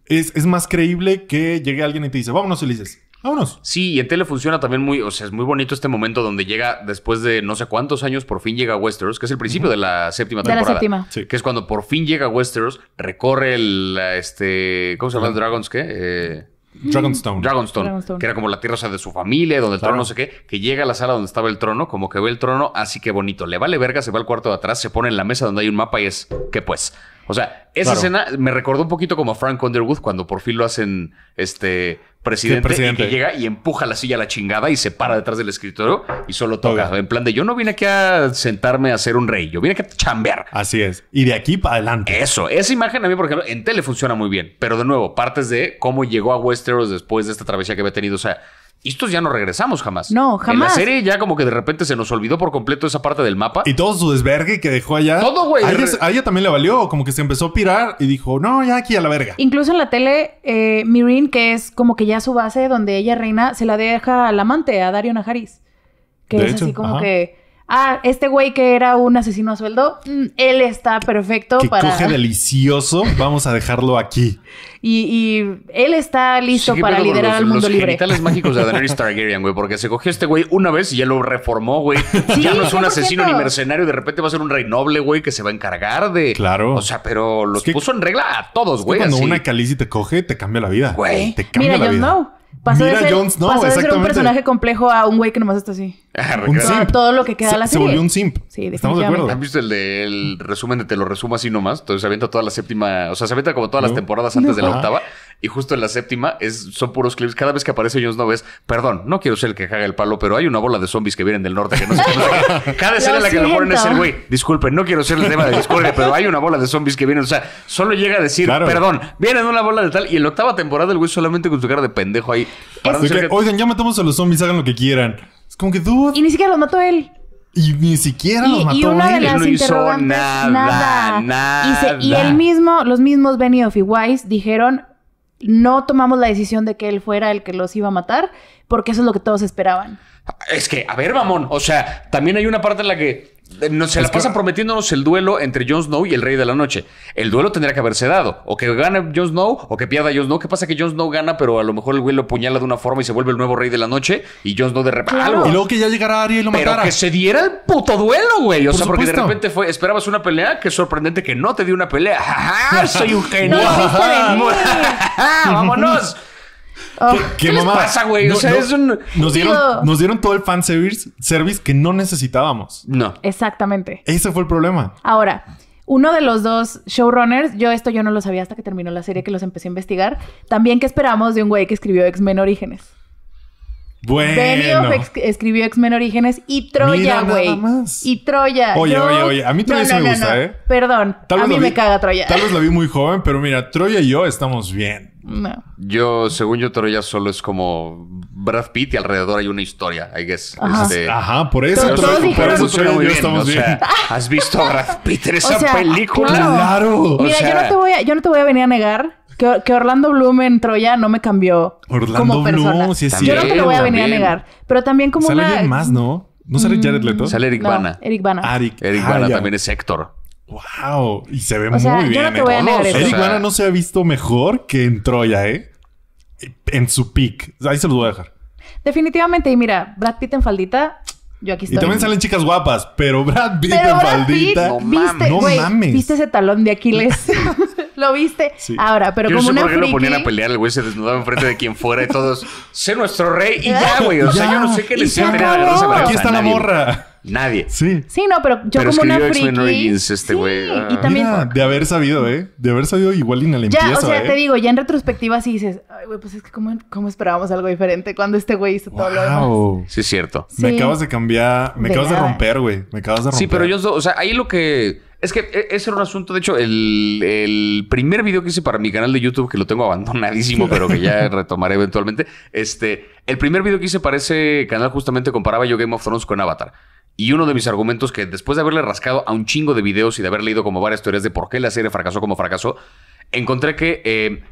Es, es, más creíble que llegue alguien y te dice, vámonos, y le dices, Vámonos. Sí, y en tele funciona también muy, o sea, es muy bonito este momento donde llega, después de no sé cuántos años, por fin llega a Westeros, que es el principio de la séptima temporada. De la séptima. Sí. Que es cuando por fin llega a Westeros, recorre el, este, ¿cómo se llama? el Dragons, ¿qué? Eh, mm. Dragonstone. Dragonstone. Que era como la tierra, de su familia, donde el trono no sé qué, que llega a la sala donde estaba el trono, como que ve el trono, así que bonito. Le vale verga, se va al cuarto de atrás, se pone en la mesa donde hay un mapa y es, que pues? O sea, esa escena me recordó un poquito como a Frank Underwood cuando por fin lo hacen este presidente, presidente. que llega y empuja la silla a la chingada y se para detrás del escritorio y solo toca. En plan de yo no vine aquí a sentarme a ser un rey, yo vine aquí a chambear. Así es. Y de aquí para adelante. Eso, esa imagen a mí, por ejemplo, en tele funciona muy bien. Pero de nuevo, partes de cómo llegó a Westeros después de esta travesía que había tenido. O sea, estos ya no regresamos jamás. No, jamás. En la serie ya como que de repente se nos olvidó por completo esa parte del mapa. Y todo su desvergue que dejó allá. Todo, güey. A, ella, también le valió. Como que se empezó a pirar y dijo, no, ya aquí a la verga. Incluso en la tele, eh, Mirin, que es como que ya su base donde ella reina, se la deja al amante, a Dario Najaris. Que es así como que ah, este güey que era un asesino a sueldo, mm, él está perfecto que para... Coge delicioso, vamos a dejarlo aquí. Y, él está listo para liderar al mundo los libre. Los mágicos de Daenerys Targaryen, güey, porque se cogió este güey una vez y ya lo reformó, güey. ya no es un asesino ni mercenario, de repente va a ser un rey noble, güey, que se va a encargar de... Claro. O sea, pero los puso en regla a todos, güey. Cuando una calicia te coge, te cambia la vida. Güey. Te cambia la vida. Pasó Mira de ser, pasó de ser un personaje complejo a un güey que nomás está así. un ah, todo, lo que queda se, la séptima Se volvió un simp. Sí, Estamos de acuerdo. ¿Han visto el, de, el resumen de Te lo resumo así nomás? Entonces se avienta toda la séptima... O sea, se avienta como todas las temporadas antes de la octava. Y justo en la séptima es, son puros clips. Cada vez que aparece ellos no ves, perdón, no quiero ser el que haga el palo, pero hay una bola de zombies que vienen del norte que no Cada vez la que lo ponen es el güey, disculpen, no quiero ser el tema de discordia, pero hay una bola de zombies que vienen. O sea, solo llega a decir, perdón, vienen una bola de tal. Y en la octava temporada el güey solamente con su cara de pendejo ahí. para Oigan, ya matamos a los zombies, hagan lo que quieran. Es como que tú... Y ni siquiera los mató él. Y ni siquiera los mató. él. él no hizo nada, nada. Y, el mismo, los mismos Benioff y Wise dijeron, no tomamos la decisión de que él fuera el que los iba a matar, porque eso es lo que todos esperaban. Es que, a ver, mamón, o sea, también hay una parte en la que no, se la pasa prometiéndonos el duelo entre Jon Snow y el Rey de la Noche. El duelo tendría que haberse dado. O que gane Jon Snow o que pierda Jon Snow. ¿Qué pasa que Jon Snow gana, pero a lo mejor el güey lo puñala de una forma y se vuelve el nuevo Rey de la Noche? Y Jon Snow de repente. Y que ya llegara y lo matara. que se diera el puto duelo, güey. O sea, porque de repente fue. Esperabas una pelea, que sorprendente que no te dio una pelea. ¡Soy un genio! ¡Vámonos! Ah. ¿Qué, pasa, güey? o sea, es un... Nos dieron, todo el fan service, que no necesitábamos. No. Exactamente. Ese fue el problema. Ahora, uno de los dos showrunners, yo esto yo no lo sabía hasta que terminó la serie que los empecé a investigar, también ¿qué esperamos de un güey que escribió X-Men Orígenes. Bueno. Benioff escribió X-Men Orígenes y Troya, güey. Y Troya. Oye, oye, oye. A mí Troya sí me gusta, ¿eh? Perdón. a mí me caga Troya. Tal vez la vi muy joven, pero mira, Troya y yo estamos bien. No. Yo, según yo, Troya solo es como Brad Pitt y alrededor hay una historia, I guess. Ajá, este, Ajá por eso. Todos, por eso bien. Estamos bien. ¿Has visto a Brad Pitt en esa película? Claro. Mira, yo, no te voy a, yo no te voy a venir a negar que, Orlando Bloom en Troya no me cambió Orlando como persona. Bloom, sí, sí. Yo no te lo voy a venir a negar. Pero también como ¿Sale una... más, ¿no? ¿No sale mm, Jared Leto? Sale Eric Bana. Eric Bana. Eric Bana también es Héctor. ¡Wow! Y se ve muy bien. Yo no Eric Bana no se ha visto mejor que en Troya, ¿eh? En su peak. Ahí se los voy a dejar. Definitivamente. Y mira, Brad Pitt en faldita yo aquí estoy. Y también salen chicas guapas, pero Brad Pitt pero no, viste, mames. Viste ese talón de Aquiles. lo viste. Ahora, pero como sé una por qué lo ponían a pelear, el güey se desnudaba enfrente de quien fuera y todos, sé nuestro rey y ya, güey. O sea, ya. yo no sé qué les tenía Aquí está la morra. Nadie. Sí. Sí, no, pero yo como una friki. Origins, este güey. Y ah. también. de haber sabido, ¿eh? De haber sabido igual en Ya, o sea, ¿eh? te digo, ya en retrospectiva sí dices, ay, güey, pues es que cómo, esperábamos algo diferente cuando este güey hizo todo lo demás. Sí, es cierto. Me acabas de cambiar, me acabas de romper, güey. Me acabas de romper. Sí, pero yo, o sea, ahí lo que. Es que e, ese era un asunto. De hecho, el, el, primer video que hice para mi canal de YouTube, que lo tengo abandonadísimo, pero que ya retomaré eventualmente. Este, el primer video que hice para ese canal, justamente comparaba yo Game of Thrones con Avatar. Y uno de mis argumentos que después de haberle rascado a un chingo de videos y de haber leído como varias teorías de por qué la serie fracasó como fracasó, encontré que eh,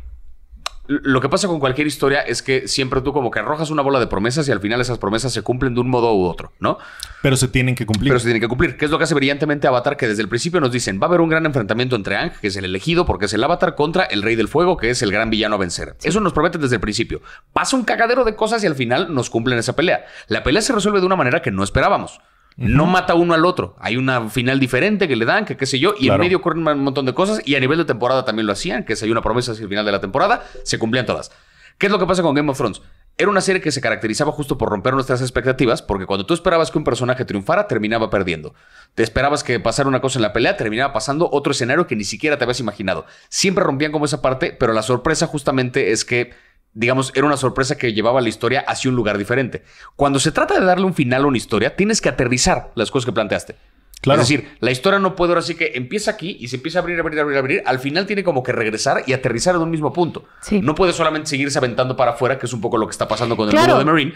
lo que pasa con cualquier historia es que siempre tú como que arrojas una bola de promesas y al final esas promesas se cumplen de un modo u otro, ¿no? Pero se tienen que cumplir. Pero se tienen que cumplir, qué es lo que hace brillantemente Avatar, que desde el principio nos dicen, va a haber un gran enfrentamiento entre Ang, que es el elegido, porque es el Avatar, contra el Rey del Fuego, que es el gran villano a vencer. Eso nos promete desde el principio. Pasa un cagadero de cosas y al final nos cumplen esa pelea. La pelea se resuelve de una manera que no esperábamos. No mata uno al otro. Hay una final diferente que le dan, que qué sé yo, y en medio ocurren un montón de cosas. Y a nivel de temporada también lo hacían, que si hay una promesa hacia el final de la temporada, se cumplían todas. ¿Qué es lo que pasa con Game of Thrones? Era una serie que se caracterizaba justo por romper nuestras expectativas, porque cuando tú esperabas que un personaje triunfara, terminaba perdiendo. Te esperabas que pasara una cosa en la pelea, terminaba pasando otro escenario que ni siquiera te habías imaginado. Siempre rompían como esa parte, pero la sorpresa justamente es que digamos, era una sorpresa que llevaba la historia hacia un lugar diferente. Cuando se trata de darle un final a una historia, tienes que aterrizar las cosas que planteaste. Es decir, la historia no puede ahora sí que empieza aquí y se empieza a abrir, abrir, abrir, abrir. Al final tiene como que regresar y aterrizar en un mismo punto. No puede solamente seguirse aventando para afuera, que es un poco lo que está pasando con el mundo de Marine.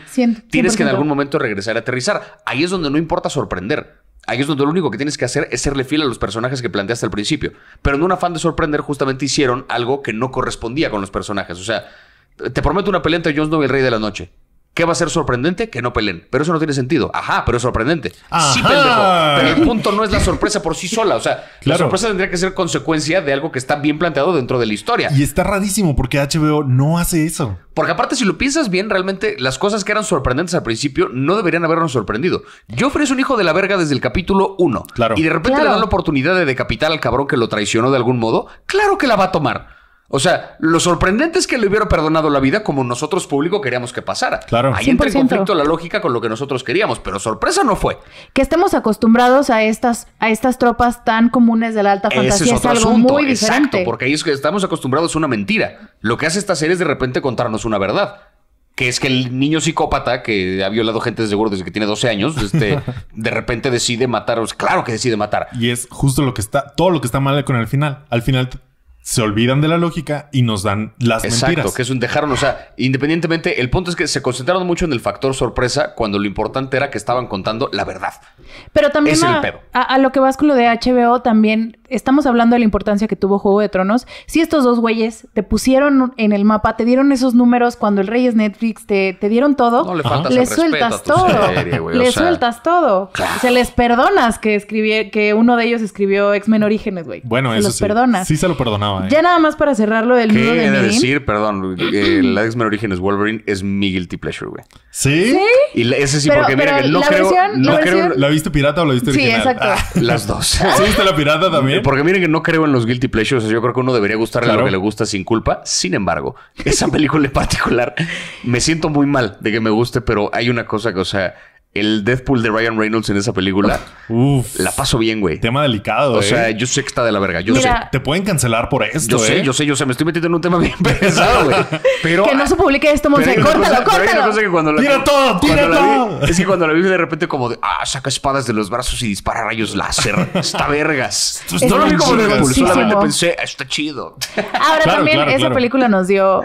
Tienes que en algún momento regresar y aterrizar. Ahí es donde no importa sorprender. Ahí es donde lo único que tienes que hacer es serle fiel a los personajes que planteaste al principio. Pero en un afán de sorprender, justamente hicieron algo que no correspondía con los personajes. O sea, te prometo una pelea entre Jon Snow y el Rey de la Noche. ¿Qué va a ser sorprendente? Que no peleen. Pero eso no tiene sentido. Ajá, pero es sorprendente. Sí, pendejo. Pero el punto no es la sorpresa por sí sola. O sea, la sorpresa tendría que ser consecuencia de algo que está bien planteado dentro de la historia. Y está rarísimo porque HBO no hace eso. Porque aparte, si lo piensas bien, realmente las cosas que eran sorprendentes al principio no deberían habernos sorprendido. Joffrey es un hijo de la verga desde el capítulo 1. Claro. Y de repente le dan la oportunidad de decapitar al cabrón que lo traicionó de algún modo. Claro que la va a tomar. O sea, lo sorprendente es que le hubiera perdonado la vida como nosotros público queríamos que pasara. Claro. Ahí entra en conflicto la lógica con lo que nosotros queríamos, pero sorpresa no fue. Que estemos acostumbrados a estas, a estas tropas tan comunes de la alta fantasía es, algo muy diferente. Exacto, porque ahí es que estamos acostumbrados a una mentira. Lo que hace esta serie es de repente contarnos una verdad que es que el niño psicópata que ha violado gente de seguro desde que tiene 12 años, este, de repente decide matar, claro que decide matar. Y es justo lo que está, todo lo que está mal con el final. Al final se olvidan de la lógica y nos dan las mentiras. Exacto, que es un dejaron, o sea, independientemente, el punto es que se concentraron mucho en el factor sorpresa cuando lo importante era que estaban contando la verdad. Pero también a, lo que vas con lo de HBO también, estamos hablando de la importancia que tuvo Juego de Tronos. Si estos dos güeyes te pusieron en el mapa, te dieron esos números cuando el rey es Netflix, te, dieron todo, le, sueltas todo. le sueltas todo. Se les perdonas que escribí, que uno de ellos escribió X-Men Orígenes, güey. Bueno, se los perdonas. Sí se lo perdonaba eh. Ya nada más para cerrarlo del nudo de decir, perdón, el X-Men Orígenes Wolverine es mi guilty pleasure, güey. ¿Sí? ¿Sí? Y ese sí, porque miren mira, no creo... no la, creo viste pirata o la viste original? Sí, exacto. Ah. las dos. ¿Sí viste la pirata también? Porque miren que no creo en los guilty pleasures. Yo creo que uno debería gustarle lo que le gusta sin culpa. Sin embargo, esa película en particular, me siento muy mal de que me guste, pero hay una cosa que, o sea el Deadpool de Ryan Reynolds en esa película, la paso bien, güey. Tema delicado, O sea, ¿eh? yo sé que está de la verga. Yo sé. Te pueden cancelar por esto, Yo sé, ¿eh? yo sé, yo sé. Me estoy metiendo en un tema bien pesado, güey. Pero... Que no se publique esto, Monse. Córtalo, córtalo. ¡Tira todo, tira todo! es que cuando la vi de repente como de... Ah, saca espadas de los brazos y dispara rayos láser. está vergas. no lo vi como Deadpool. Solamente pensé, está chido. Ahora también esa película nos dio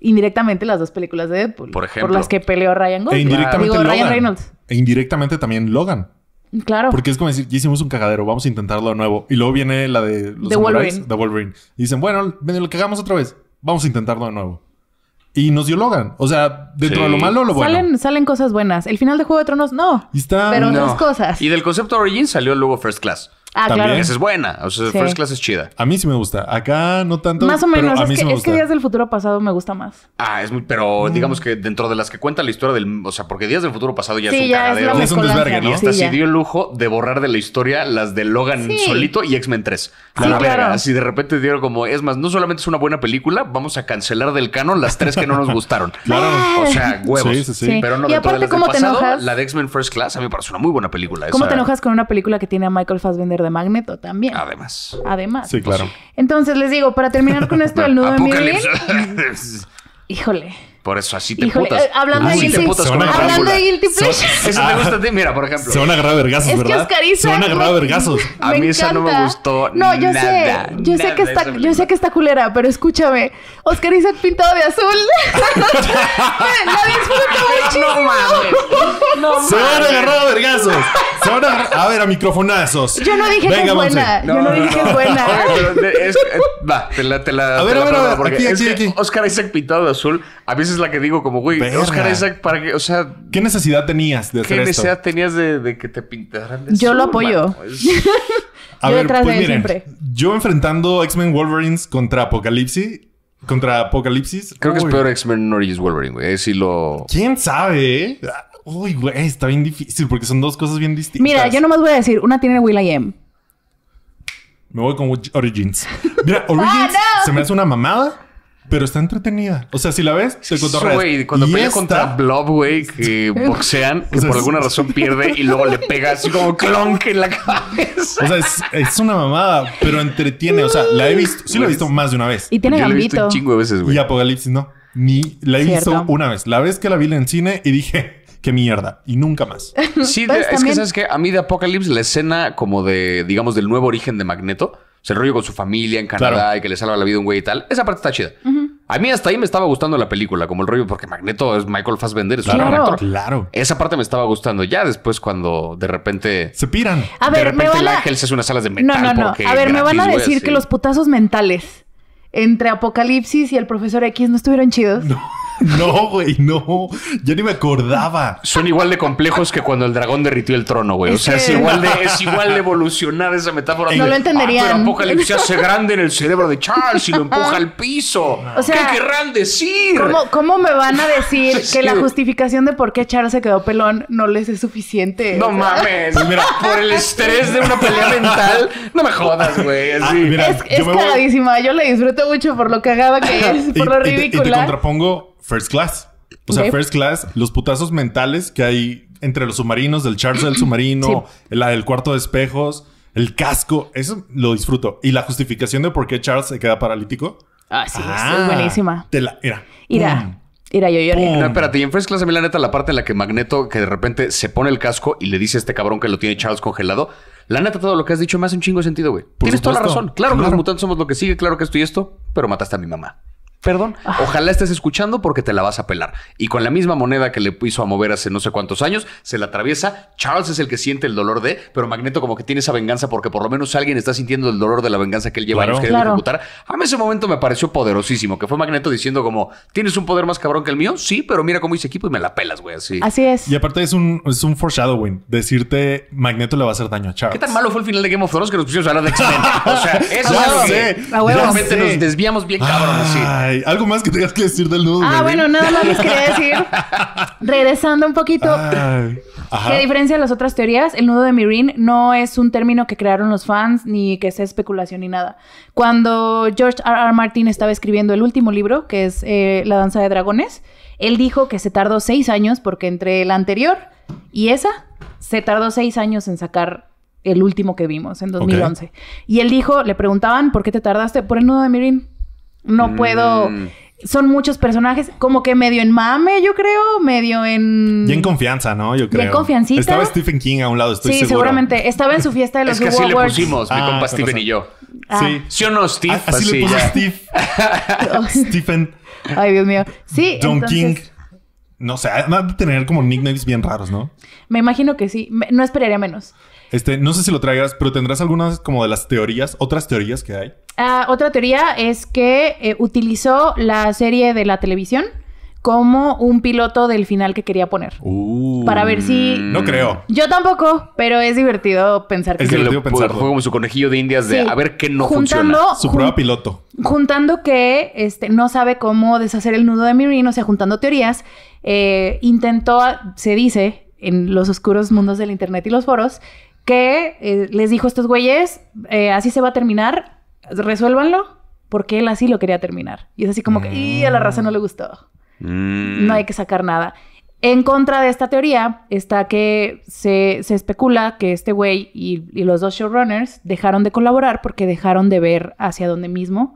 indirectamente las dos películas de Deadpool. Por ejemplo. Por las que peleó Ryan e Gosling. indirectamente Digo, Ryan Reynolds. E indirectamente también Logan. Claro. Porque es como decir, ya hicimos un cagadero, vamos a intentarlo de nuevo. Y luego viene la de los Wolverine. De Wolverine. Y dicen, bueno, lo cagamos otra vez, vamos a intentarlo de nuevo. Y nos dio Logan. O sea, dentro de lo malo, lo bueno. Salen, cosas buenas. El final de Juego de Tronos, no. está... Pero dos cosas. Y del concepto Origin salió luego First Class. Ah, También. claro. es buena. O sea, First Class es chida. A mí sí me gusta. Acá no tanto. Más o menos. a mí Es sí que, es que Días del Futuro Pasado me gusta más. Ah, es muy. Pero mm. digamos que dentro de las que cuenta la historia del. O sea, porque Días del Futuro Pasado ya es un ya es un desvergue, ¿no? Y hasta Sí, dio el lujo de borrar de la historia las de Logan solito y X-Men 3. La claro. Así de repente dieron como, es más, no solamente es una buena película, vamos a cancelar del canon las tres que no nos gustaron. Claro. Ah. O sea, huevos. Sí, sí, sí. Y aparte, ¿cómo te enojas? la de X-Men First Class a mí me parece una muy buena película. ¿Cómo te enojas con una película que tiene a Michael Fassbender de Magneto también. Además. Además. Sí, claro. Entonces les digo, para terminar con esto el nudo de Híjole. Por eso así te putas. Eh, hablando de guilty, hablando de Eso te ah. gusta a ti, mira, por ejemplo. Se van a agarrar vergazos, es ¿verdad? Que Isaac... se van a agarrar vergazos. A mí esa no me gustó No, yo sé, yo sé que está yo sé que está culera, pero escúchame. Oscar Isaac pintado de azul. la No mames. No se van a agarrar a vergazos. a ver a microfonazos. Yo no dije que es buena. yo no, dije que es buena. Eh, va, te la te la A ver, a ver, a ver, aquí aquí aquí. Oscar Isaac pintado de azul a veces es la que digo, como, güey, Oscar para que, o sea. ¿Qué necesidad tenías de hacer ¿Qué necesidad tenías de, que te pintaran? De yo lo apoyo. A ver, pues, miren, Yo enfrentando X-Men Wolverines contra Apocalipsis. Contra Apocalipsis. Creo que es peor X-Men Origins Wolverine, güey. Si lo. ¿Quién sabe? Eh? Uy, güey, está bien difícil porque son dos cosas bien distintas. Mira, yo nomás voy a decir, una tiene Will I Me voy con Origins. Mira, ah, Origins se me hace una mamada. Pero está entretenida. O sea, si la ves, te cotorreas. Güey, cuando pelea contra Blob, güey, que boxean, que por alguna razón pierde y luego le pega así como clonk en la cabeza. O sea, es, una mamada, pero entretiene. O sea, la he visto, sí la he visto más de una vez. Y tiene Yo La he visto veces, güey. Y Apocalipsis no. Ni la he visto una vez. La vez que la vi en cine y dije, qué mierda. Y nunca más. Sí, pues es que sabes que a mí de Apocalipsis la escena como de, digamos, del nuevo origen de Magneto se el rollo con su familia en Canadá y que le salva la vida a un güey y tal. Esa parte está chida. A mí hasta ahí me estaba gustando la película, como el rollo, porque Magneto es Michael Fassbender, es claro, un actor. Claro. Esa parte me estaba gustando. Ya después, cuando de repente. Se piran. A ver, de repente me van a... el ángel hace unas de metal. No, no, no. a ver, me van a decir que los putazos mentales entre Apocalipsis y el profesor X no estuvieron chidos. No. No, güey, no. Yo ni me acordaba. Son igual de complejos que cuando el dragón derritió el trono, güey. O sea, es igual de, es igual de evolucionar esa metáfora. No lo entenderían. Ah, pero se hace grande en el cerebro de Charles y lo empuja al piso. O sea, ¿Qué querrán decir? ¿Cómo, me van a decir que la justificación de por qué Charles se quedó pelón no les es suficiente? No mames. Pues mira, por el estrés de una pelea mental, no me jodas, güey. es, ah, es Yo le disfruto mucho por lo cagada que es, por lo ridículo. Y y te contrapongo First Class. O sea, First Class, los putazos mentales que hay entre los submarinos, del Charles del submarino, la del cuarto de espejos, el casco, eso lo disfruto. Y la justificación de por qué Charles se queda paralítico. Ah, sí, es ah, buenísima. Te la, mira. Mira. Mira, espérate, y en First Class a la neta la parte en la que Magneto que de repente se pone el casco y le dice a este cabrón que lo tiene Charles congelado, la neta todo lo que has dicho más hace un chingo de sentido, güey. Tienes toda la razón. Claro, claro que los mutantes somos lo que sigue, claro que esto y esto, pero mataste a mi mamá perdón, ah. ojalá estés escuchando porque te la vas a pelar. Y con la misma moneda que le puso a mover hace no sé cuántos años, se la atraviesa. Charles es el que siente el dolor de, pero Magneto como que tiene esa venganza porque por lo menos alguien está sintiendo el dolor de la venganza que él lleva claro. a ejecutar. A mí ese momento me pareció poderosísimo, que fue Magneto diciendo como, ¿tienes un poder más cabrón que el mío? Sí, pero mira cómo hice equipo y me la pelas, güey, así. Así es. Y aparte es un, es un foreshadowing, decirte Magneto le va a hacer daño a Charles. ¿Qué tan malo fue el final de Game of Thrones que nos pusimos a hablar de x o sea, ah, eso es que, ah, nos desviamos bien cabrón algo más que tengas que decir del nudo. Ah, bueno, nada más les quería decir. regresando un poquito. ¿Qué diferencia de las otras teorías, el nudo de Mirin no es un término que crearon los fans ni que sea especulación ni nada. Cuando George R. Martin estaba escribiendo el último libro, que es eh, La danza de dragones, él dijo que se tardó seis años porque entre la anterior y esa, se tardó seis años en sacar el último que vimos en 2011. Y él dijo, le preguntaban, ¿por qué te tardaste? Por el nudo de Mirin. No puedo. Mm. Son muchos personajes, como que medio en mame, yo creo, medio en. Y en confianza, ¿no? Yo creo. Y en confiancita. Estaba Stephen King a un lado, estoy sí, seguro. Sí, seguramente. Estaba en su fiesta de los es que así le pusimos, mi ah, compa Stephen y yo. Ah. Sí. ¿Sí o no, Steve? Ah, así, pues le puso Steve. Stephen. Ay, Dios mío. Sí. John King. No sé, van a tener como nicknames bien raros, ¿no? Me imagino que sí. no esperaría menos. Este, no sé si lo traigas, pero tendrás algunas como de las teorías, otras teorías que hay. Ah, otra teoría es que eh, utilizó la serie de la televisión como un piloto del final que quería poner. Uh. para ver si... No creo. Yo tampoco, pero es divertido pensar que... Es divertido pensar. Fue como su conejillo de indias de a ver qué no funciona. Su prueba piloto. Juntando que este, no sabe cómo deshacer el nudo de Mirin, o sea, juntando teorías, eh, intentó, se dice, en los oscuros mundos del internet y los foros, que eh, les dijo a estos güeyes, eh, así se va a terminar, resuélvanlo, porque él así lo quería terminar. Y es así como que, y a la raza no le gustó. Mm. No hay que sacar nada. En contra de esta teoría está que se, especula que este güey y, y, los dos showrunners dejaron de colaborar porque dejaron de ver hacia dónde mismo,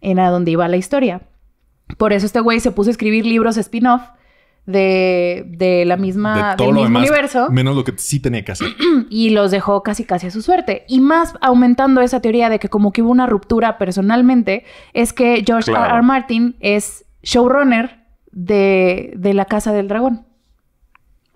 en a dónde iba la historia. Por eso este güey se puso a escribir libros spin-off de, la misma, del universo. Menos lo que sí tenía que hacer. Y los dejó casi casi a su suerte. Y más aumentando esa teoría de que como que hubo una ruptura personalmente, es que George R. R. Martin es showrunner de, de La Casa del Dragón.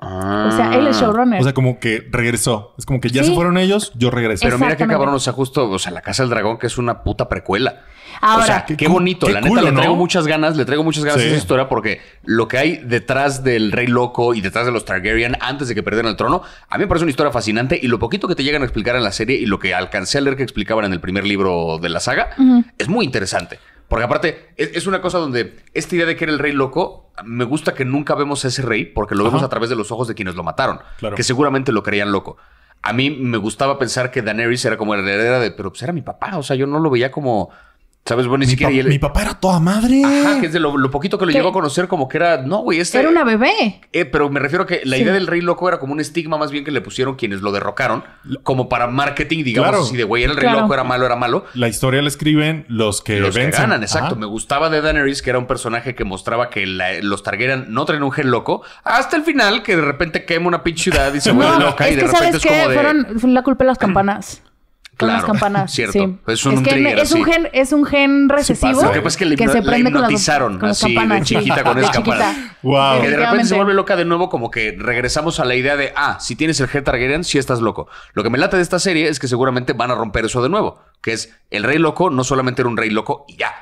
O sea, él es ah. showrunner. O sea, como que regresó. Es como que ya se fueron ellos, yo regresé. Pero mira que cabrón, o sea, justo, o sea, La Casa del Dragón, que es una puta precuela. Ahora, o sea, qué, bonito. la neta, le traigo muchas ganas, le traigo muchas ganas a esa historia porque lo que hay detrás del Rey Loco y detrás de los Targaryen antes de que perdieran el trono, a mí me parece una historia fascinante y lo poquito que te llegan a explicar en la serie y lo que alcancé a leer que explicaban en el primer libro de la saga, es muy interesante. Porque aparte, es, una cosa donde esta idea de que era el rey loco, me gusta que nunca vemos a ese rey porque lo vemos a través de los ojos de quienes lo mataron, claro. que seguramente lo creían loco. A mí me gustaba pensar que Daenerys era como la heredera de, pero pues era mi papá, o sea, yo no lo veía como ¿Sabes? Bueno, ni siquiera. Mi papá era toda madre. Ajá, que es de lo, poquito que lo llegó a conocer, como que era. No, güey, este. Era una bebé. Eh, pero me refiero a que la idea del rey loco era como un estigma más bien que le pusieron quienes lo derrocaron, como para marketing, digamos Si de güey, el rey loco era malo, era malo. La historia la escriben los que los ganan, exacto. Me gustaba de Daenerys, que era un personaje que mostraba que los Targaryen no traen un gen loco, hasta el final, que de repente quema una pinche ciudad y se vuelve loca y de repente ¿sabes es como Fueron, la culpa de las campanas las campanas. Cierto. Es un, gen, recesivo que, se prende con las, así campanas, de chiquita con esas campanas. Que de repente se vuelve loca de nuevo, como que regresamos a la idea de ah, si tienes el gen Targaryen, si estás loco. Lo que me late de esta serie es que seguramente van a romper eso de nuevo. Que es el rey loco, no solamente era un rey loco y ya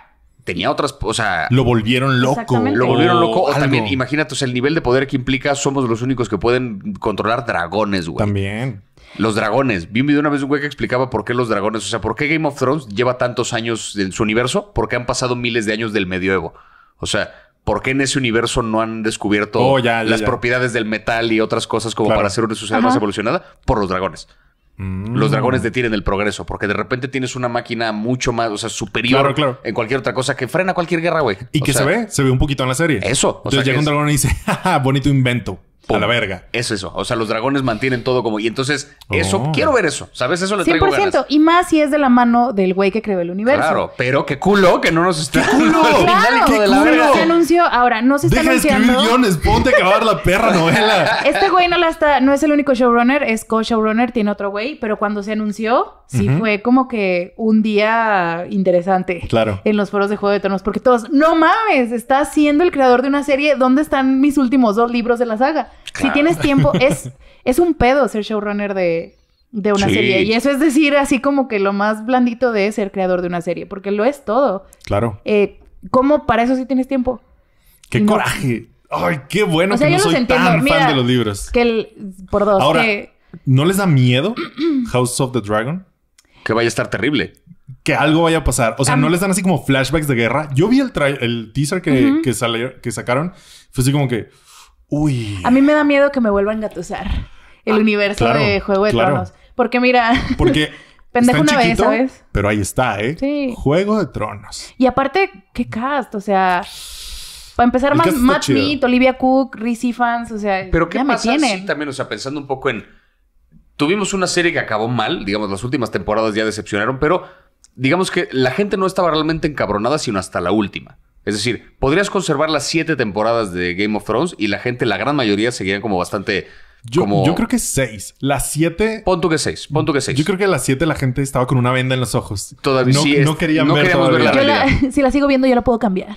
tenía otras, o sea, lo volvieron loco, lo volvieron loco. O también, imagínate, o el nivel de poder que implica, somos los únicos que pueden controlar dragones, güey. También. Los dragones. Vi un una vez un güey que explicaba por qué los dragones, o sea, por qué Game of Thrones lleva tantos años en su universo, porque han pasado miles de años del medioevo. O sea, ¿por qué en ese universo no han descubierto oh, las propiedades del metal y otras cosas como para hacer una sociedad más evolucionada? Por los dragones. Los mm. dragones detienen el progreso, porque de repente tienes una máquina mucho más, o sea, superior en cualquier otra cosa que frena cualquier guerra, güey. Y que se ve, se ve un poquito en la serie. Eso. O Entonces sea llega un dragón y dice, bonito invento a la verga. Es eso. O sea, los dragones mantienen todo como. Y entonces, eso, oh. quiero ver eso. ¿Sabes? Eso le traigo 100%. Y más si es de la mano del güey que creó el universo. Claro, pero qué culo que no nos está. ¡Qué culo! claro, ¿Qué culo? se anunció. Ahora, no se está Deja anunciando. Deja guiones, ponte a acabar la perra novela. Este güey no la está. No es el único showrunner, es co-showrunner, tiene otro güey. Pero cuando se anunció, sí fue como que un día interesante. Claro. En los foros de Juego de Tronos. Porque todos, no mames, está siendo el creador de una serie. ¿Dónde están mis últimos dos libros de la saga? Si tienes tiempo, es, es un pedo ser showrunner de, de una serie. Y eso es decir, así como que lo más blandito de ser creador de una serie, porque lo es todo. Claro. Eh, ¿Cómo para eso sí tienes tiempo? ¡Qué coraje! ¡Ay, qué bueno que no soy tan fan de los libros! Que por dos. ¿no les da miedo House of the Dragon? Que vaya a estar terrible. Que algo vaya a pasar. O sea, no les dan así como flashbacks de guerra. Yo vi el, el teaser que, que, que sacaron. Fue así como que... A mí me da miedo que me vuelvan a engatusar el ah, universo de Juego de Tronos. Porque mira. Porque. Pendejo una vez, ¿sabes? Pero ahí está, ¿eh? Juego de Tronos. Y aparte, qué cast, o sea. Para empezar, más Matt Meat, Olivia Cook, Reese Fans, o sea. Pero qué más pasa también, o sea, pensando un poco en. Tuvimos una serie que acabó mal, digamos, las últimas temporadas ya decepcionaron, pero digamos que la gente no estaba realmente encabronada, sino hasta la última. Es decir, podrías conservar las siete temporadas de Game of Thrones y la gente, la gran mayoría, Seguían como bastante. Yo, creo que seis. Las siete. Ponto que seis. ponto que seis. Yo creo que las siete la gente estaba con una venda en los ojos. Todavía no, sí no ver, queríamos la si la sigo viendo, yo la puedo cambiar.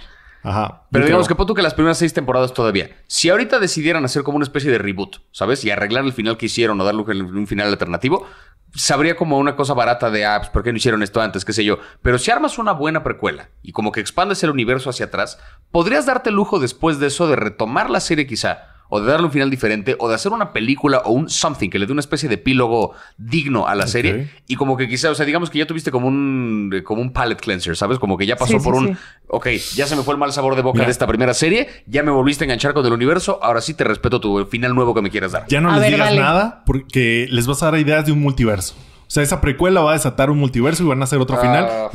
Pero digamos que tú que las primeras seis temporadas todavía. Si ahorita decidieran hacer como una especie de reboot, ¿sabes? Y arreglar el final que hicieron o darle un final alternativo, sabría como una cosa barata de, apps ah, pues, ¿por qué no hicieron esto antes? ¿Qué sé yo? Pero si armas una buena precuela y como que expandes el universo hacia atrás, podrías darte lujo después de eso de retomar la serie quizá o de darle un final diferente, o de hacer una película o un something que le dé una especie de epílogo digno a la serie. Y como que quizá, o sea, digamos que ya tuviste como un, como un palette cleanser, ¿sabes? Como que ya pasó por un, ok, ya se me fue el mal sabor de boca de esta primera serie, ya me volviste a enganchar con el universo, ahora sí te respeto tu final nuevo que me quieras dar. Ya no les digas nada porque les vas a dar ideas de un multiverso. O sea, esa precuela va a desatar un multiverso y van a hacer otro final. Ah,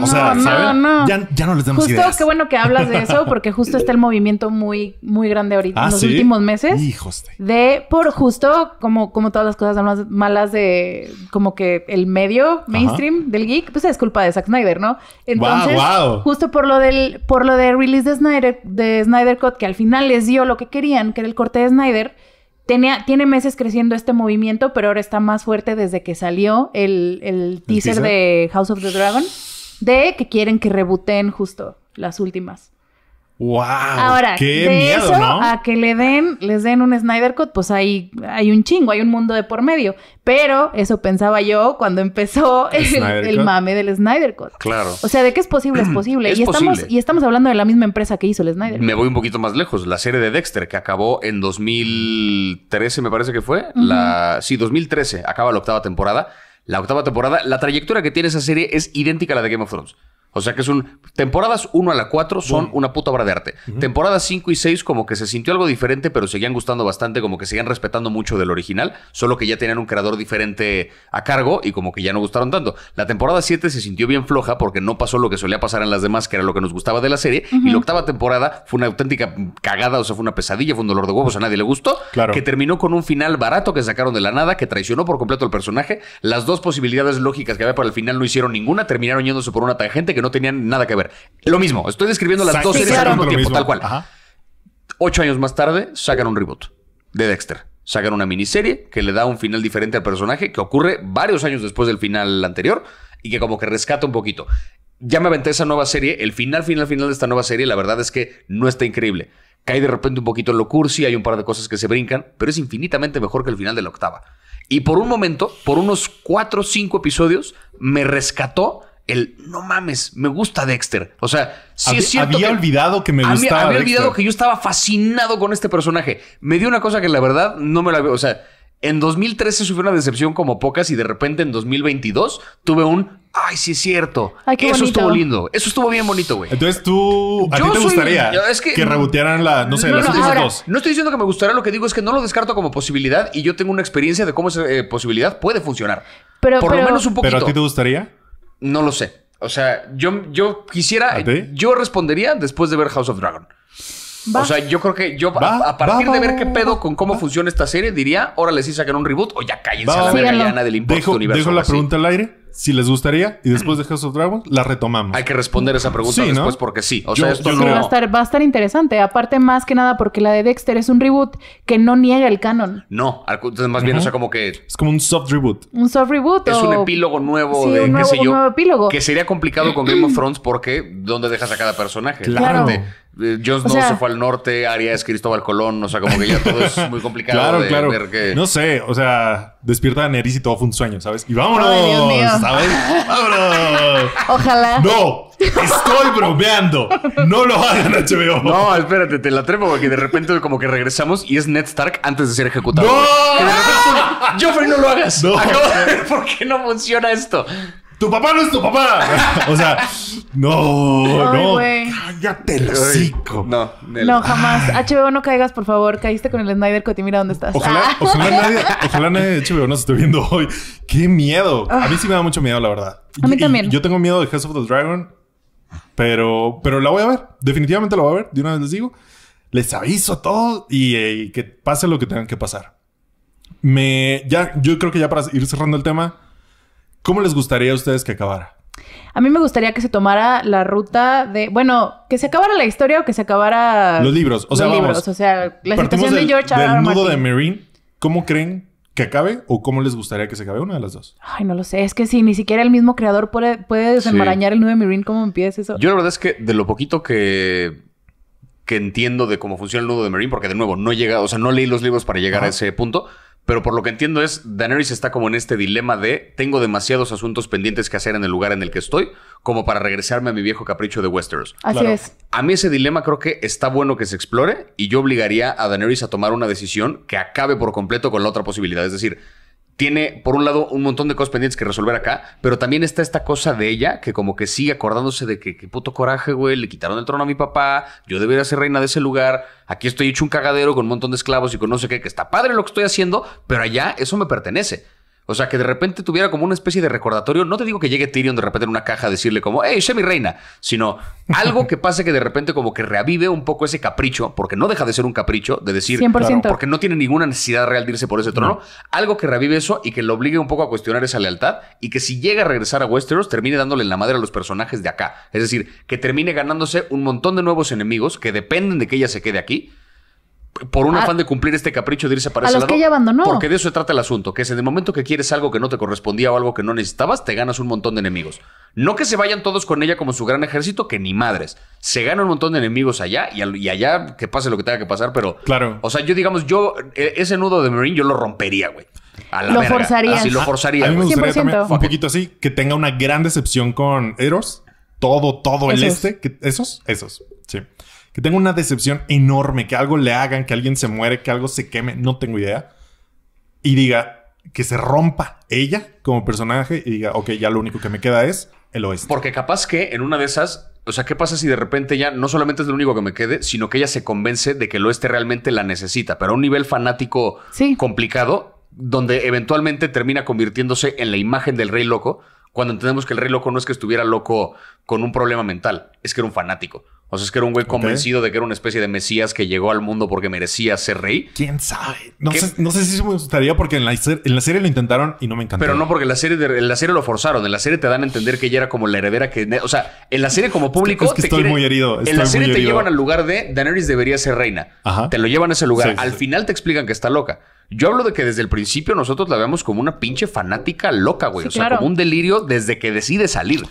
o sea, no, No, Ya, no les damos justo, qué bueno que hablas de eso, porque justo está el movimiento muy, muy grande ahorita ah, en los últimos meses. Hijos de... por justo, como, como todas las cosas malas de como que el medio mainstream del geek, pues es culpa de Zack Snyder, ¿no? Entonces, justo por lo del, por lo de release de Snyder, de Snyder Cut, que al final les dio lo que querían, que era el corte de Snyder Tenía, tiene meses creciendo este movimiento, pero ahora está más fuerte desde que salió el, el teaser, de House of the Dragon, de que quieren que reboten justo las últimas. ¡Wow! Ahora, de eso a que le den, les den un Snyder Cut, pues hay, hay un chingo, hay un mundo de por medio. Pero eso pensaba yo cuando empezó el, mame del Snyder Cut. Claro. O sea, de que es posible, es posible. y, Estamos, y estamos hablando de la misma empresa que hizo el Snyder Me voy un poquito más lejos. La serie de Dexter, que acabó en 2013, me parece que fue. la, sí, 2013, acaba la octava temporada. La octava temporada, la trayectoria que tiene esa serie es idéntica a la de Game of Thrones. O sea que es un. Temporadas 1 a la 4 son una puta obra de arte. Temporadas 5 y 6, como que se sintió algo diferente, pero seguían gustando bastante, como que seguían respetando mucho del original, solo que ya tenían un creador diferente a cargo y como que ya no gustaron tanto. La temporada 7 se sintió bien floja porque no pasó lo que solía pasar en las demás, que era lo que nos gustaba de la serie. Y la octava temporada fue una auténtica cagada, o sea, fue una pesadilla, fue un dolor de huevos, a nadie le gustó. Claro. Que terminó con un final barato que sacaron de la nada, que traicionó por completo al personaje. Las dos posibilidades lógicas que había para el final no hicieron ninguna, terminaron yéndose por una tangente que no no tenían nada que ver. Lo mismo, estoy describiendo las dos series al mismo tiempo, tal cual. Ocho años más tarde sacan un reboot de Dexter. Sacan una miniserie que le da un final diferente al personaje, que ocurre varios años después del final anterior y que como que rescata un poquito. Ya me aventé esa nueva serie, el final, final, final de esta nueva serie, la verdad es que no está increíble. Cae de repente un poquito en lo cursi, hay un par de cosas que se brincan, pero es infinitamente mejor que el final de la octava. Y por un momento, por unos cuatro o cinco episodios, me rescató el no mames, me gusta Dexter. O sea, había, Había olvidado que me gustaba. Había, olvidado que yo estaba fascinado con este personaje. Me dio una cosa que la verdad no me la veo. O sea, en 2013 sufrí una decepción como pocas y de repente en 2022 tuve un. Ay, sí es cierto. Eso estuvo lindo. Eso estuvo bien bonito, güey. Entonces tú. ¿A ti te gustaría que, rebotearan la. No sé, las dos? No estoy diciendo que me gustaría Lo que digo es que no lo descarto como posibilidad y yo tengo una experiencia de cómo esa eh, posibilidad puede funcionar. Pero, Por lo menos un poquito. ¿Pero a ti te gustaría? no lo sé. O sea, yo, yo quisiera. Yo respondería después de ver House of Dragon. O sea, yo creo que yo a, partir de ver qué pedo con cómo funciona esta serie, diría, órale, sí sacan un reboot o ya cállense a la verga del impuesto universal. la pregunta al aire si les gustaría y después de House of Dragons la retomamos. Hay que responder esa pregunta después porque sí. O sea, va, a estar, interesante. Aparte, más que nada porque la de Dexter es un reboot que no niega el canon. No, entonces más bien, o sea, como que... Es como un soft reboot. Un soft reboot. Es un epílogo nuevo de, qué sé yo, un nuevo epílogo. Que sería complicado con Game of Thrones porque ¿dónde dejas a cada personaje? Claro. claro yo eh, no se fue al norte, Arias Cristóbal Colón, o sea, como que ya todo es muy complicado claro, de claro. ver No sé, o sea, despierta a Neris y todo fue un sueño, ¿sabes? Y vámonos, ¡Vámonos! Ojalá. ¡No! ¡Estoy bromeando! ¡No lo hagan, HBO! No, espérate, te la trepo porque de repente como que regresamos y es Ned Stark antes de ser ejecutado. ¡No! ¡Joffrey, no lo hagas! Acabo por qué no funciona esto. ¡Tu papá no es tu papá! o sea, no, no. Cállate el No, No, jamás. HBO no caigas, por favor. Caíste con el Snyder Cut mira dónde estás. Ojalá, ah. ojalá nadie, ojalá nadie de HBO nos esté viendo hoy. ¡Qué miedo! A mí sí me da mucho miedo, la verdad. A mí también. yo tengo miedo de House of the Dragon, pero, pero la voy a ver. Definitivamente la voy a ver. De una vez les digo. Les aviso todo y, eh, que pase lo que tengan que pasar. Me, ya, yo creo que ya para ir cerrando el tema ¿Cómo les gustaría a ustedes que acabara? A mí me gustaría que se tomara la ruta de, bueno, que se acabara la historia o que se acabara los libros, o sea, los libros, o sea, la situación de George del nudo de Marine, ¿cómo creen que acabe o cómo les gustaría que se acabe una de las dos? Ay, no lo sé, es que si ni siquiera el mismo creador puede, desenmarañar el nudo de Marine, ¿cómo empieza eso? Yo la verdad es que de lo poquito que que entiendo de cómo funciona el nudo de Marine, porque de nuevo no llega, o sea, no leí los libros para llegar a ese punto pero por lo que entiendo es, Daenerys está como en este dilema de, tengo demasiados asuntos pendientes que hacer en el lugar en el que estoy, como para regresarme a mi viejo capricho de Westeros. Así es. A mí ese dilema creo que está bueno que se explore y yo obligaría a Daenerys a tomar una decisión que acabe por completo con la otra posibilidad. Es decir, tiene, por un lado, un montón de cosas pendientes que resolver acá, pero también está esta cosa de ella que como que sigue acordándose de que, qué puto coraje, güey, le quitaron el trono a mi papá, yo debería ser reina de ese lugar, aquí estoy hecho un cagadero con un montón de esclavos y con no sé qué, que está padre lo que estoy haciendo, pero allá eso me pertenece. O sea, que de repente tuviera como una especie de recordatorio. No te digo que llegue Tyrion de repente en una caja a decirle como, hey, sé mi reina, sino algo que pase que de repente como que reavive un poco ese capricho, porque no deja de ser un capricho, de decir, porque no tiene ninguna necesidad real de irse por ese trono. Algo que reavive eso y que lo obligue un poco a cuestionar esa lealtad y que si llega a regresar a Westeros termine dándole en la madre a los personajes de acá. Es decir, que termine ganándose un montón de nuevos enemigos que dependen de que ella se quede aquí por un afán de cumplir este capricho de irse para a los que abandonó. Porque de eso se trata el asunto, que es en el momento que quieres algo que no te correspondía o algo que no necesitabas, te ganas un montón de enemigos. No que se vayan todos con ella como su gran ejército, que ni madres. Se gana un montón de enemigos allá y, allá que pase lo que tenga que pasar, pero... Claro. O sea, yo digamos, yo e, ese nudo de Marine yo lo rompería, güey. lo forzaría. Así lo forzaría. A, mí me gustaría un poquito así, que tenga una gran decepción con Eros. Todo, todo el este. esos, esos que tenga una decepción enorme, que algo le hagan, que alguien se muere, que algo se queme, no tengo idea. Y diga, que se rompa ella como personaje y diga, ok, ya lo único que me queda es el oeste. Porque capaz que en una de esas, o sea, ¿qué pasa si de repente ya no solamente es lo único que me quede, sino que ella se convence de que el oeste realmente la necesita, pero a un nivel fanático complicado, donde eventualmente termina convirtiéndose en la imagen del rey loco, cuando entendemos que el rey loco no es que estuviera loco con un problema mental, es que era un fanático. O sea, es que era un güey convencido de que era una especie de mesías que llegó al mundo porque merecía ser rey. ¿Quién sabe? No, sé, si me gustaría porque en la, serie lo intentaron y no me encantó. Pero no, porque en la serie, la serie lo forzaron. En la serie te dan a entender que ella era como la heredera que... O sea, en la serie como público... Es que, estoy muy herido. en la serie te llevan al lugar de Daenerys debería ser reina. Te lo llevan a ese lugar. al final te explican que está loca. Yo hablo de que desde el principio nosotros la vemos como una pinche fanática loca, güey. o sea, como un delirio desde que decide salir.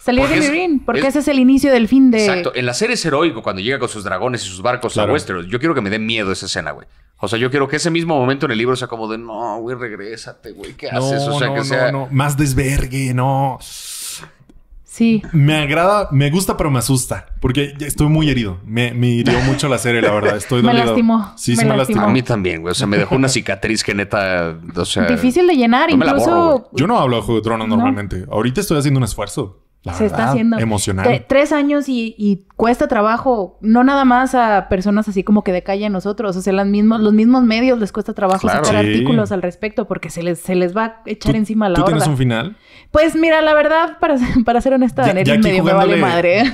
Salir de Mirin, porque ese es el inicio del fin de. Exacto. En la serie es heroico cuando llega con sus dragones y sus barcos a Westeros. Yo quiero que me dé miedo esa escena, güey. O sea, yo quiero que ese mismo momento en el libro sea como de no, güey, regrésate, güey, ¿qué haces? O sea, que sea. más desvergue, no. Sí. Me agrada, me gusta, pero me asusta. Porque estoy muy herido. Me, hirió mucho la serie, la verdad. Estoy Me lastimó. Sí, sí, me lastimó. A mí también, güey. O sea, me dejó una cicatriz que neta. O Difícil de llenar, incluso. Yo no hablo de Juego de Tronos normalmente. Ahorita estoy haciendo un esfuerzo se está haciendo emocional. tres años y, cuesta trabajo, no nada más a personas así como que de calle a nosotros, o sea, mismos, los mismos medios les cuesta trabajo sacar artículos al respecto porque se les, se les va a echar encima la ¿tú tienes un final? Pues mira, la verdad, para, ser honesta, en ya medio me vale madre.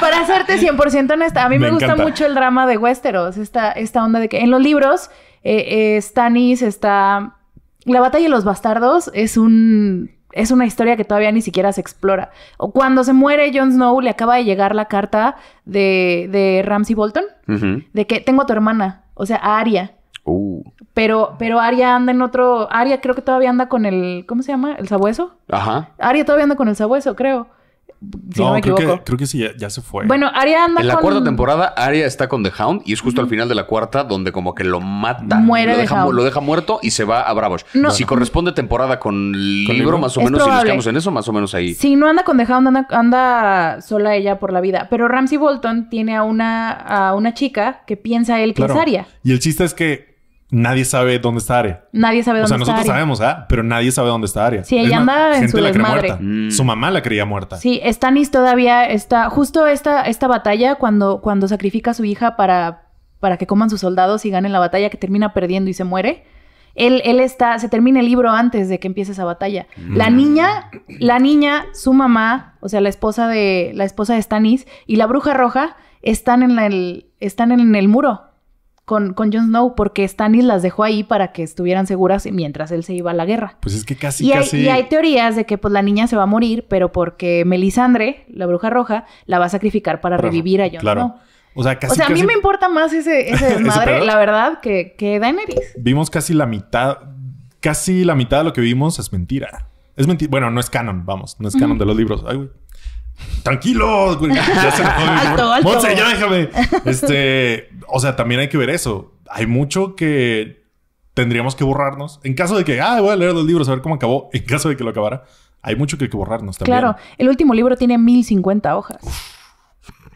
para serte 100% honesta, a mí me, gusta mucho el drama de Westeros, esta, esta onda de que en los libros Stanis eh, eh, Stannis está... La batalla de los bastardos es un es una historia que todavía ni siquiera se explora. O cuando se muere Jon Snow, le acaba de llegar la carta de, de Ramsey Bolton, de que tengo a tu hermana, o sea, a Aria. Uh. Pero, pero Aria anda en otro. Aria creo que todavía anda con el. ¿Cómo se llama? ¿El sabueso? Ajá. Aria todavía anda con el sabueso, creo no, creo, que, creo que sí, ya, se fue. Bueno, Aria anda En la cuarta temporada, Aria está con The Hound y es justo al final de la cuarta donde como que lo mata. Muere lo, deja, lo deja, muerto y se va a Bravos. Si corresponde temporada con, el libro, más o menos, si nos quedamos en eso, más o menos ahí. Si no anda con The Hound, anda, sola ella por la vida. Pero Ramsey Bolton tiene a una, a una chica que piensa él que es Aria Y el chiste es que nadie sabe dónde está Aria. Nadie sabe dónde está O sea, nosotros sabemos, ¿ah? Pero nadie sabe dónde está Aria. Sí, ella anda en su la mm. Su mamá la creía muerta. Sí, Stannis todavía está... Justo esta, esta batalla, cuando, cuando sacrifica a su hija para, para que coman sus soldados y ganen la batalla, que termina perdiendo y se muere... Él, él está, se termina el libro antes de que empiece esa batalla. La mm. niña, la niña, su mamá, o sea, la esposa de, la esposa de Stanis y la bruja roja están en el, están en el muro con, con Jon Snow porque Stannis las dejó ahí para que estuvieran seguras mientras él se iba a la guerra. Pues es que casi, hay, casi... Y hay teorías de que pues la niña se va a morir, pero porque Melisandre, la bruja roja, la va a sacrificar para revivir a Jon claro. O sea, casi, o sea, a mí me importa más ese, ese desmadre, la verdad, que, que Daenerys. Vimos casi la mitad, casi la mitad de lo que vimos es mentira. Es mentira. Bueno, no es canon, vamos, no es canon de los libros. Ay, Tranquilo, Ya se ya déjame. Este, o sea, también hay que ver eso. Hay mucho que tendríamos que borrarnos. En caso de que, ah, voy a leer los libros a ver cómo acabó. En caso de que lo acabara, hay mucho que hay que borrarnos también. Claro, el último libro tiene 1050 hojas.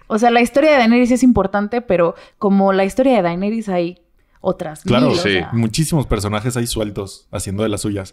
O sea, la historia de Daenerys es importante, pero como la historia de Daenerys hay otras. Claro, sí. Muchísimos personajes ahí sueltos haciendo de las suyas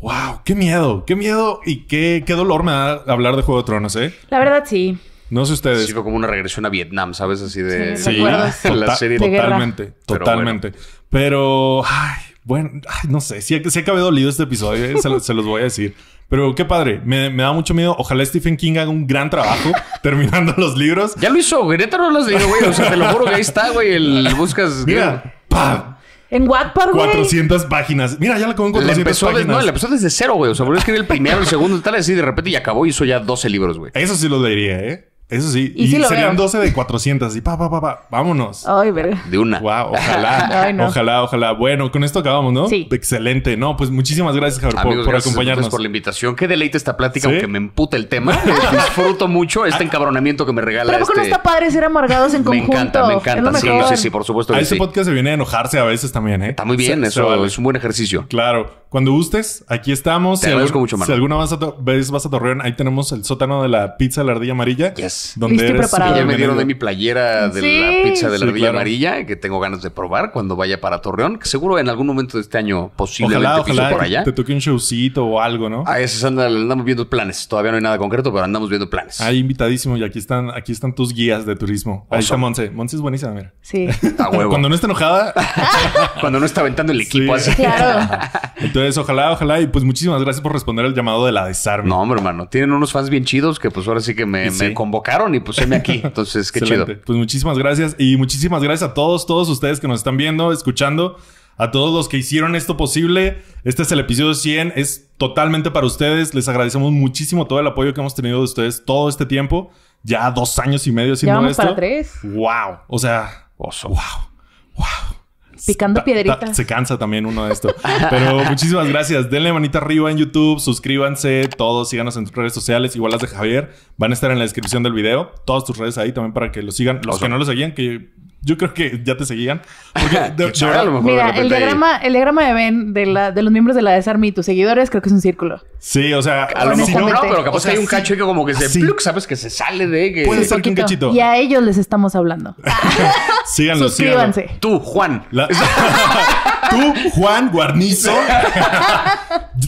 wow, qué miedo, qué miedo y qué, qué dolor me da hablar de Juego de Tronos, ¿eh? La verdad, sí. No sé ustedes. Sí, como una regresión a Vietnam, ¿sabes? Así de. Sí, tota- serie Totalmente, totalmente. Pero, bueno. ay, bueno, ay, no sé. Si se acabé dolido este episodio, ¿eh? se, los voy a decir. Pero qué padre, me, me, da mucho miedo. Ojalá Stephen King haga un gran trabajo terminando los libros. Ya lo hizo, Greta no los dio, güey. O sea, te lo juro que ahí está, güey. El buscas. Mira, ¡pam! En Wattpad, güey. 400 páginas. Mira, ya la acabó en 400 empezó páginas. no, la empezó desde cero, güey. O sea, volvió a escribir el primero, el segundo, y tal, así de repente y acabó y hizo ya 12 libros, güey. Eso sí lo leería, ¿eh? Eso sí. Y, serían 12 de 400. Y pa, pa, pa, pa. Vámonos. Ay, verga. De una. Wow. Ojalá. Ojalá, ojalá. Bueno, con esto acabamos, ¿no? Sí. Excelente. No, pues muchísimas gracias, Javier, por, gracias acompañarnos. por la invitación. Qué deleite esta plática, aunque me emputa el tema. Eh, disfruto mucho este encabronamiento que me regala. Pero este... no está padre ser amargados en conjunto. Me encanta, me encanta. Sí, sí, sí, por supuesto. Que a ese podcast se viene a enojarse a veces también, ¿eh? Está muy bien. eso es un buen ejercicio. Claro. Cuando gustes, aquí estamos. Te si mucho, Si alguna vez vas a Torreón, ahí tenemos el sótano de la pizza, la ardilla amarilla donde Ya me dieron de mi playera de la pizza de la Villa Amarilla, que tengo ganas de probar cuando vaya para Torreón, que seguro en algún momento de este año posiblemente piso por allá. Te toque un showcito o algo, ¿no? A ah, veces andamos viendo planes. Todavía no hay nada concreto, pero andamos viendo planes. Ahí invitadísimo. Y aquí están, aquí están tus guías de turismo. Ahí está Monse. es buenísima, mira. Sí. A huevo. cuando no está enojada. cuando no está aventando el equipo así. Claro. Entonces, ojalá, ojalá. Y pues muchísimas gracias por responder el llamado de la desarme. No, hombre, hermano. Tienen unos fans bien chidos que pues ahora sí que me, me convocan y puseme aquí. Entonces, qué chido. Pues muchísimas gracias y muchísimas gracias a todos, todos ustedes que nos están viendo, escuchando, a todos los que hicieron esto posible. Este es el episodio 100, es totalmente para ustedes. Les agradecemos muchísimo todo el apoyo que hemos tenido de ustedes todo este tiempo. Ya dos años y medio haciendo esto. tres. Wow. O sea, wow. Wow. Picando piedritas. Se cansa también uno de esto. Pero muchísimas gracias. Denle manita arriba en YouTube, suscríbanse, todos síganos en tus redes sociales, igual las de Javier. Van a estar en la descripción del video. Todas tus redes ahí también para que lo sigan. Los que no lo seguían, que yo creo que ya te seguían. De, Mira, el, diagrama, el diagrama de Ben de, la, de los miembros de la desarme y tus seguidores creo que es un círculo. Sí, o sea, a lo mejor pero capaz hay un cacho que como que se sí. ¿sabes? Que se sale de... Que... Puede ser un cachito. Y a ellos les estamos hablando. síganlo, Suscríbanse. Tú, Juan. Tú, Juan, Guarnizo,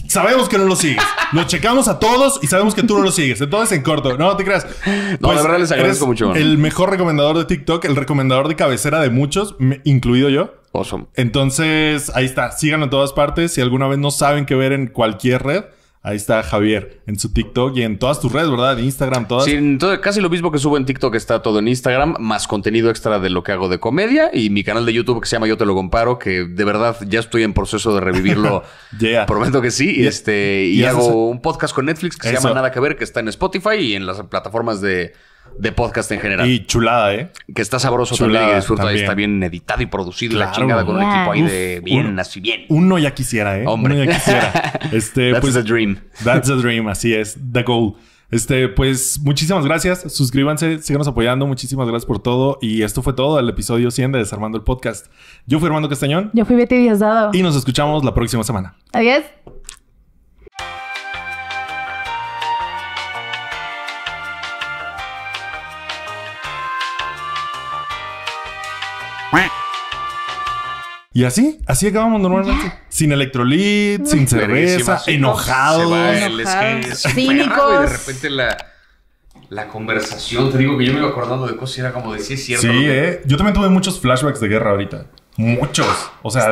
sabemos que no lo sigues. Lo checamos a todos y sabemos que tú no lo sigues. Entonces, en corto, no te creas. no, la pues, verdad les agradezco mucho. El mejor recomendador de TikTok, el recomendador de cabecera de muchos, incluido yo. Awesome. Entonces, ahí está. Síganlo en todas partes. Si alguna vez no saben qué ver en cualquier red, Ahí está Javier en su TikTok y en todas tus redes, ¿verdad? Instagram, todas. Sí, casi lo mismo que subo en TikTok está todo en Instagram, más contenido extra de lo que hago de comedia y mi canal de YouTube que se llama Yo te lo comparo, que de verdad ya estoy en proceso de revivirlo. Prometo que sí. Y, este, y, hago un podcast con Netflix que se llama Nada que ver, que está en Spotify y en las plataformas de de podcast en general. Y chulada, ¿eh? Que está sabroso también y Está bien editado y producido la chingada con el un equipo ahí de bien, así bien. Uno ya quisiera, ¿eh? Hombre. Uno ya quisiera. Este, that's pues, a dream. That's the dream, así es. The goal. Este, pues muchísimas gracias. Suscríbanse, síganos apoyando. Muchísimas gracias por todo. Y esto fue todo el episodio 100 de Desarmando el Podcast. Yo fui Armando Castañón. Yo fui Betty Díaz Dado. Y nos escuchamos la próxima semana. Adiós. Y así, así acabamos normalmente. Sin electrolit, mm. sin cerveza, enojados. cínicos. Y de repente la, la conversación, te digo que yo me iba acordando de cosas y era como de es cierto. Sí, eh. Yo también tuve muchos flashbacks de guerra ahorita. Muchos. O sea,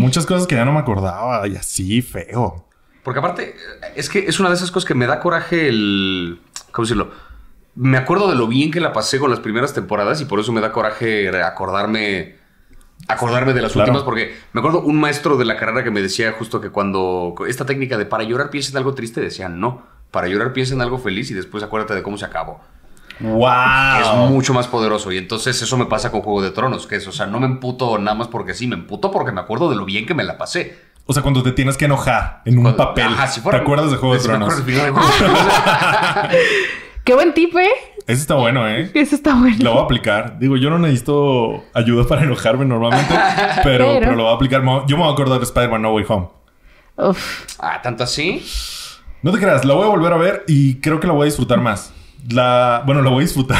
muchas cosas que ya no me acordaba y así, feo. Porque aparte, es que es una de esas cosas que me da coraje el. ¿Cómo decirlo? Me acuerdo de lo bien que la pasé con las primeras temporadas y por eso me da coraje acordarme acordarme de las últimas, porque me acuerdo un maestro de la carrera que me decía justo que cuando esta técnica de para llorar piensa en algo triste, decía no, para llorar piensa en algo feliz y después acuérdate de cómo se acabó. ¡Wow! Es mucho más poderoso. Y entonces eso me pasa con Juego de Tronos, que es, o sea, no me emputo nada más porque sí, me emputo porque me acuerdo de lo bien que me la pasé. O sea, cuando te tienes que enojar en un papel. ¿Te acuerdas de Juego de Tronos? Qué buen tip, ¿eh? Ese está bueno, ¿eh? Ese está bueno. Lo voy a aplicar. Digo, yo no necesito ayuda para enojarme normalmente, pero, lo voy a aplicar. Yo me voy a acordar de Spider-Man No Way Home. Uf. Ah, ¿tanto así? No te creas, la voy a volver a ver y creo que la voy a disfrutar más. La... Bueno, la voy a disfrutar.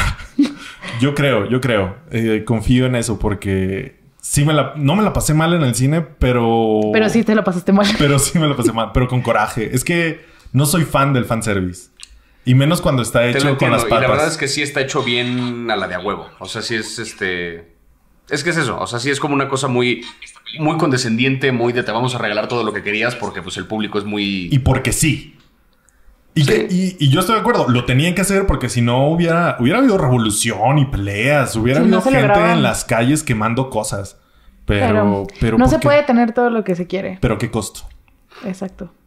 yo creo, yo creo. Eh, confío en eso porque sí me la, no me la pasé mal en el cine, pero... Pero sí te la pasaste mal. Pero sí me la pasé mal, pero con coraje. Es que no soy fan del fanservice. Y menos cuando está hecho con las patas. Y la verdad es que sí está hecho bien a la de a huevo. O sea, sí es este. Es que es eso, o sea, sí es como una cosa muy, muy condescendiente, muy de te vamos a regalar todo lo que querías porque pues el público es muy... Y porque sí. Y, y, yo estoy de acuerdo, lo tenían que hacer porque si no hubiera, hubiera habido revolución y peleas, hubiera habido gente en las calles quemando cosas. Pero, pero, no se puede tener todo lo que se quiere. Pero qué costo. Exacto.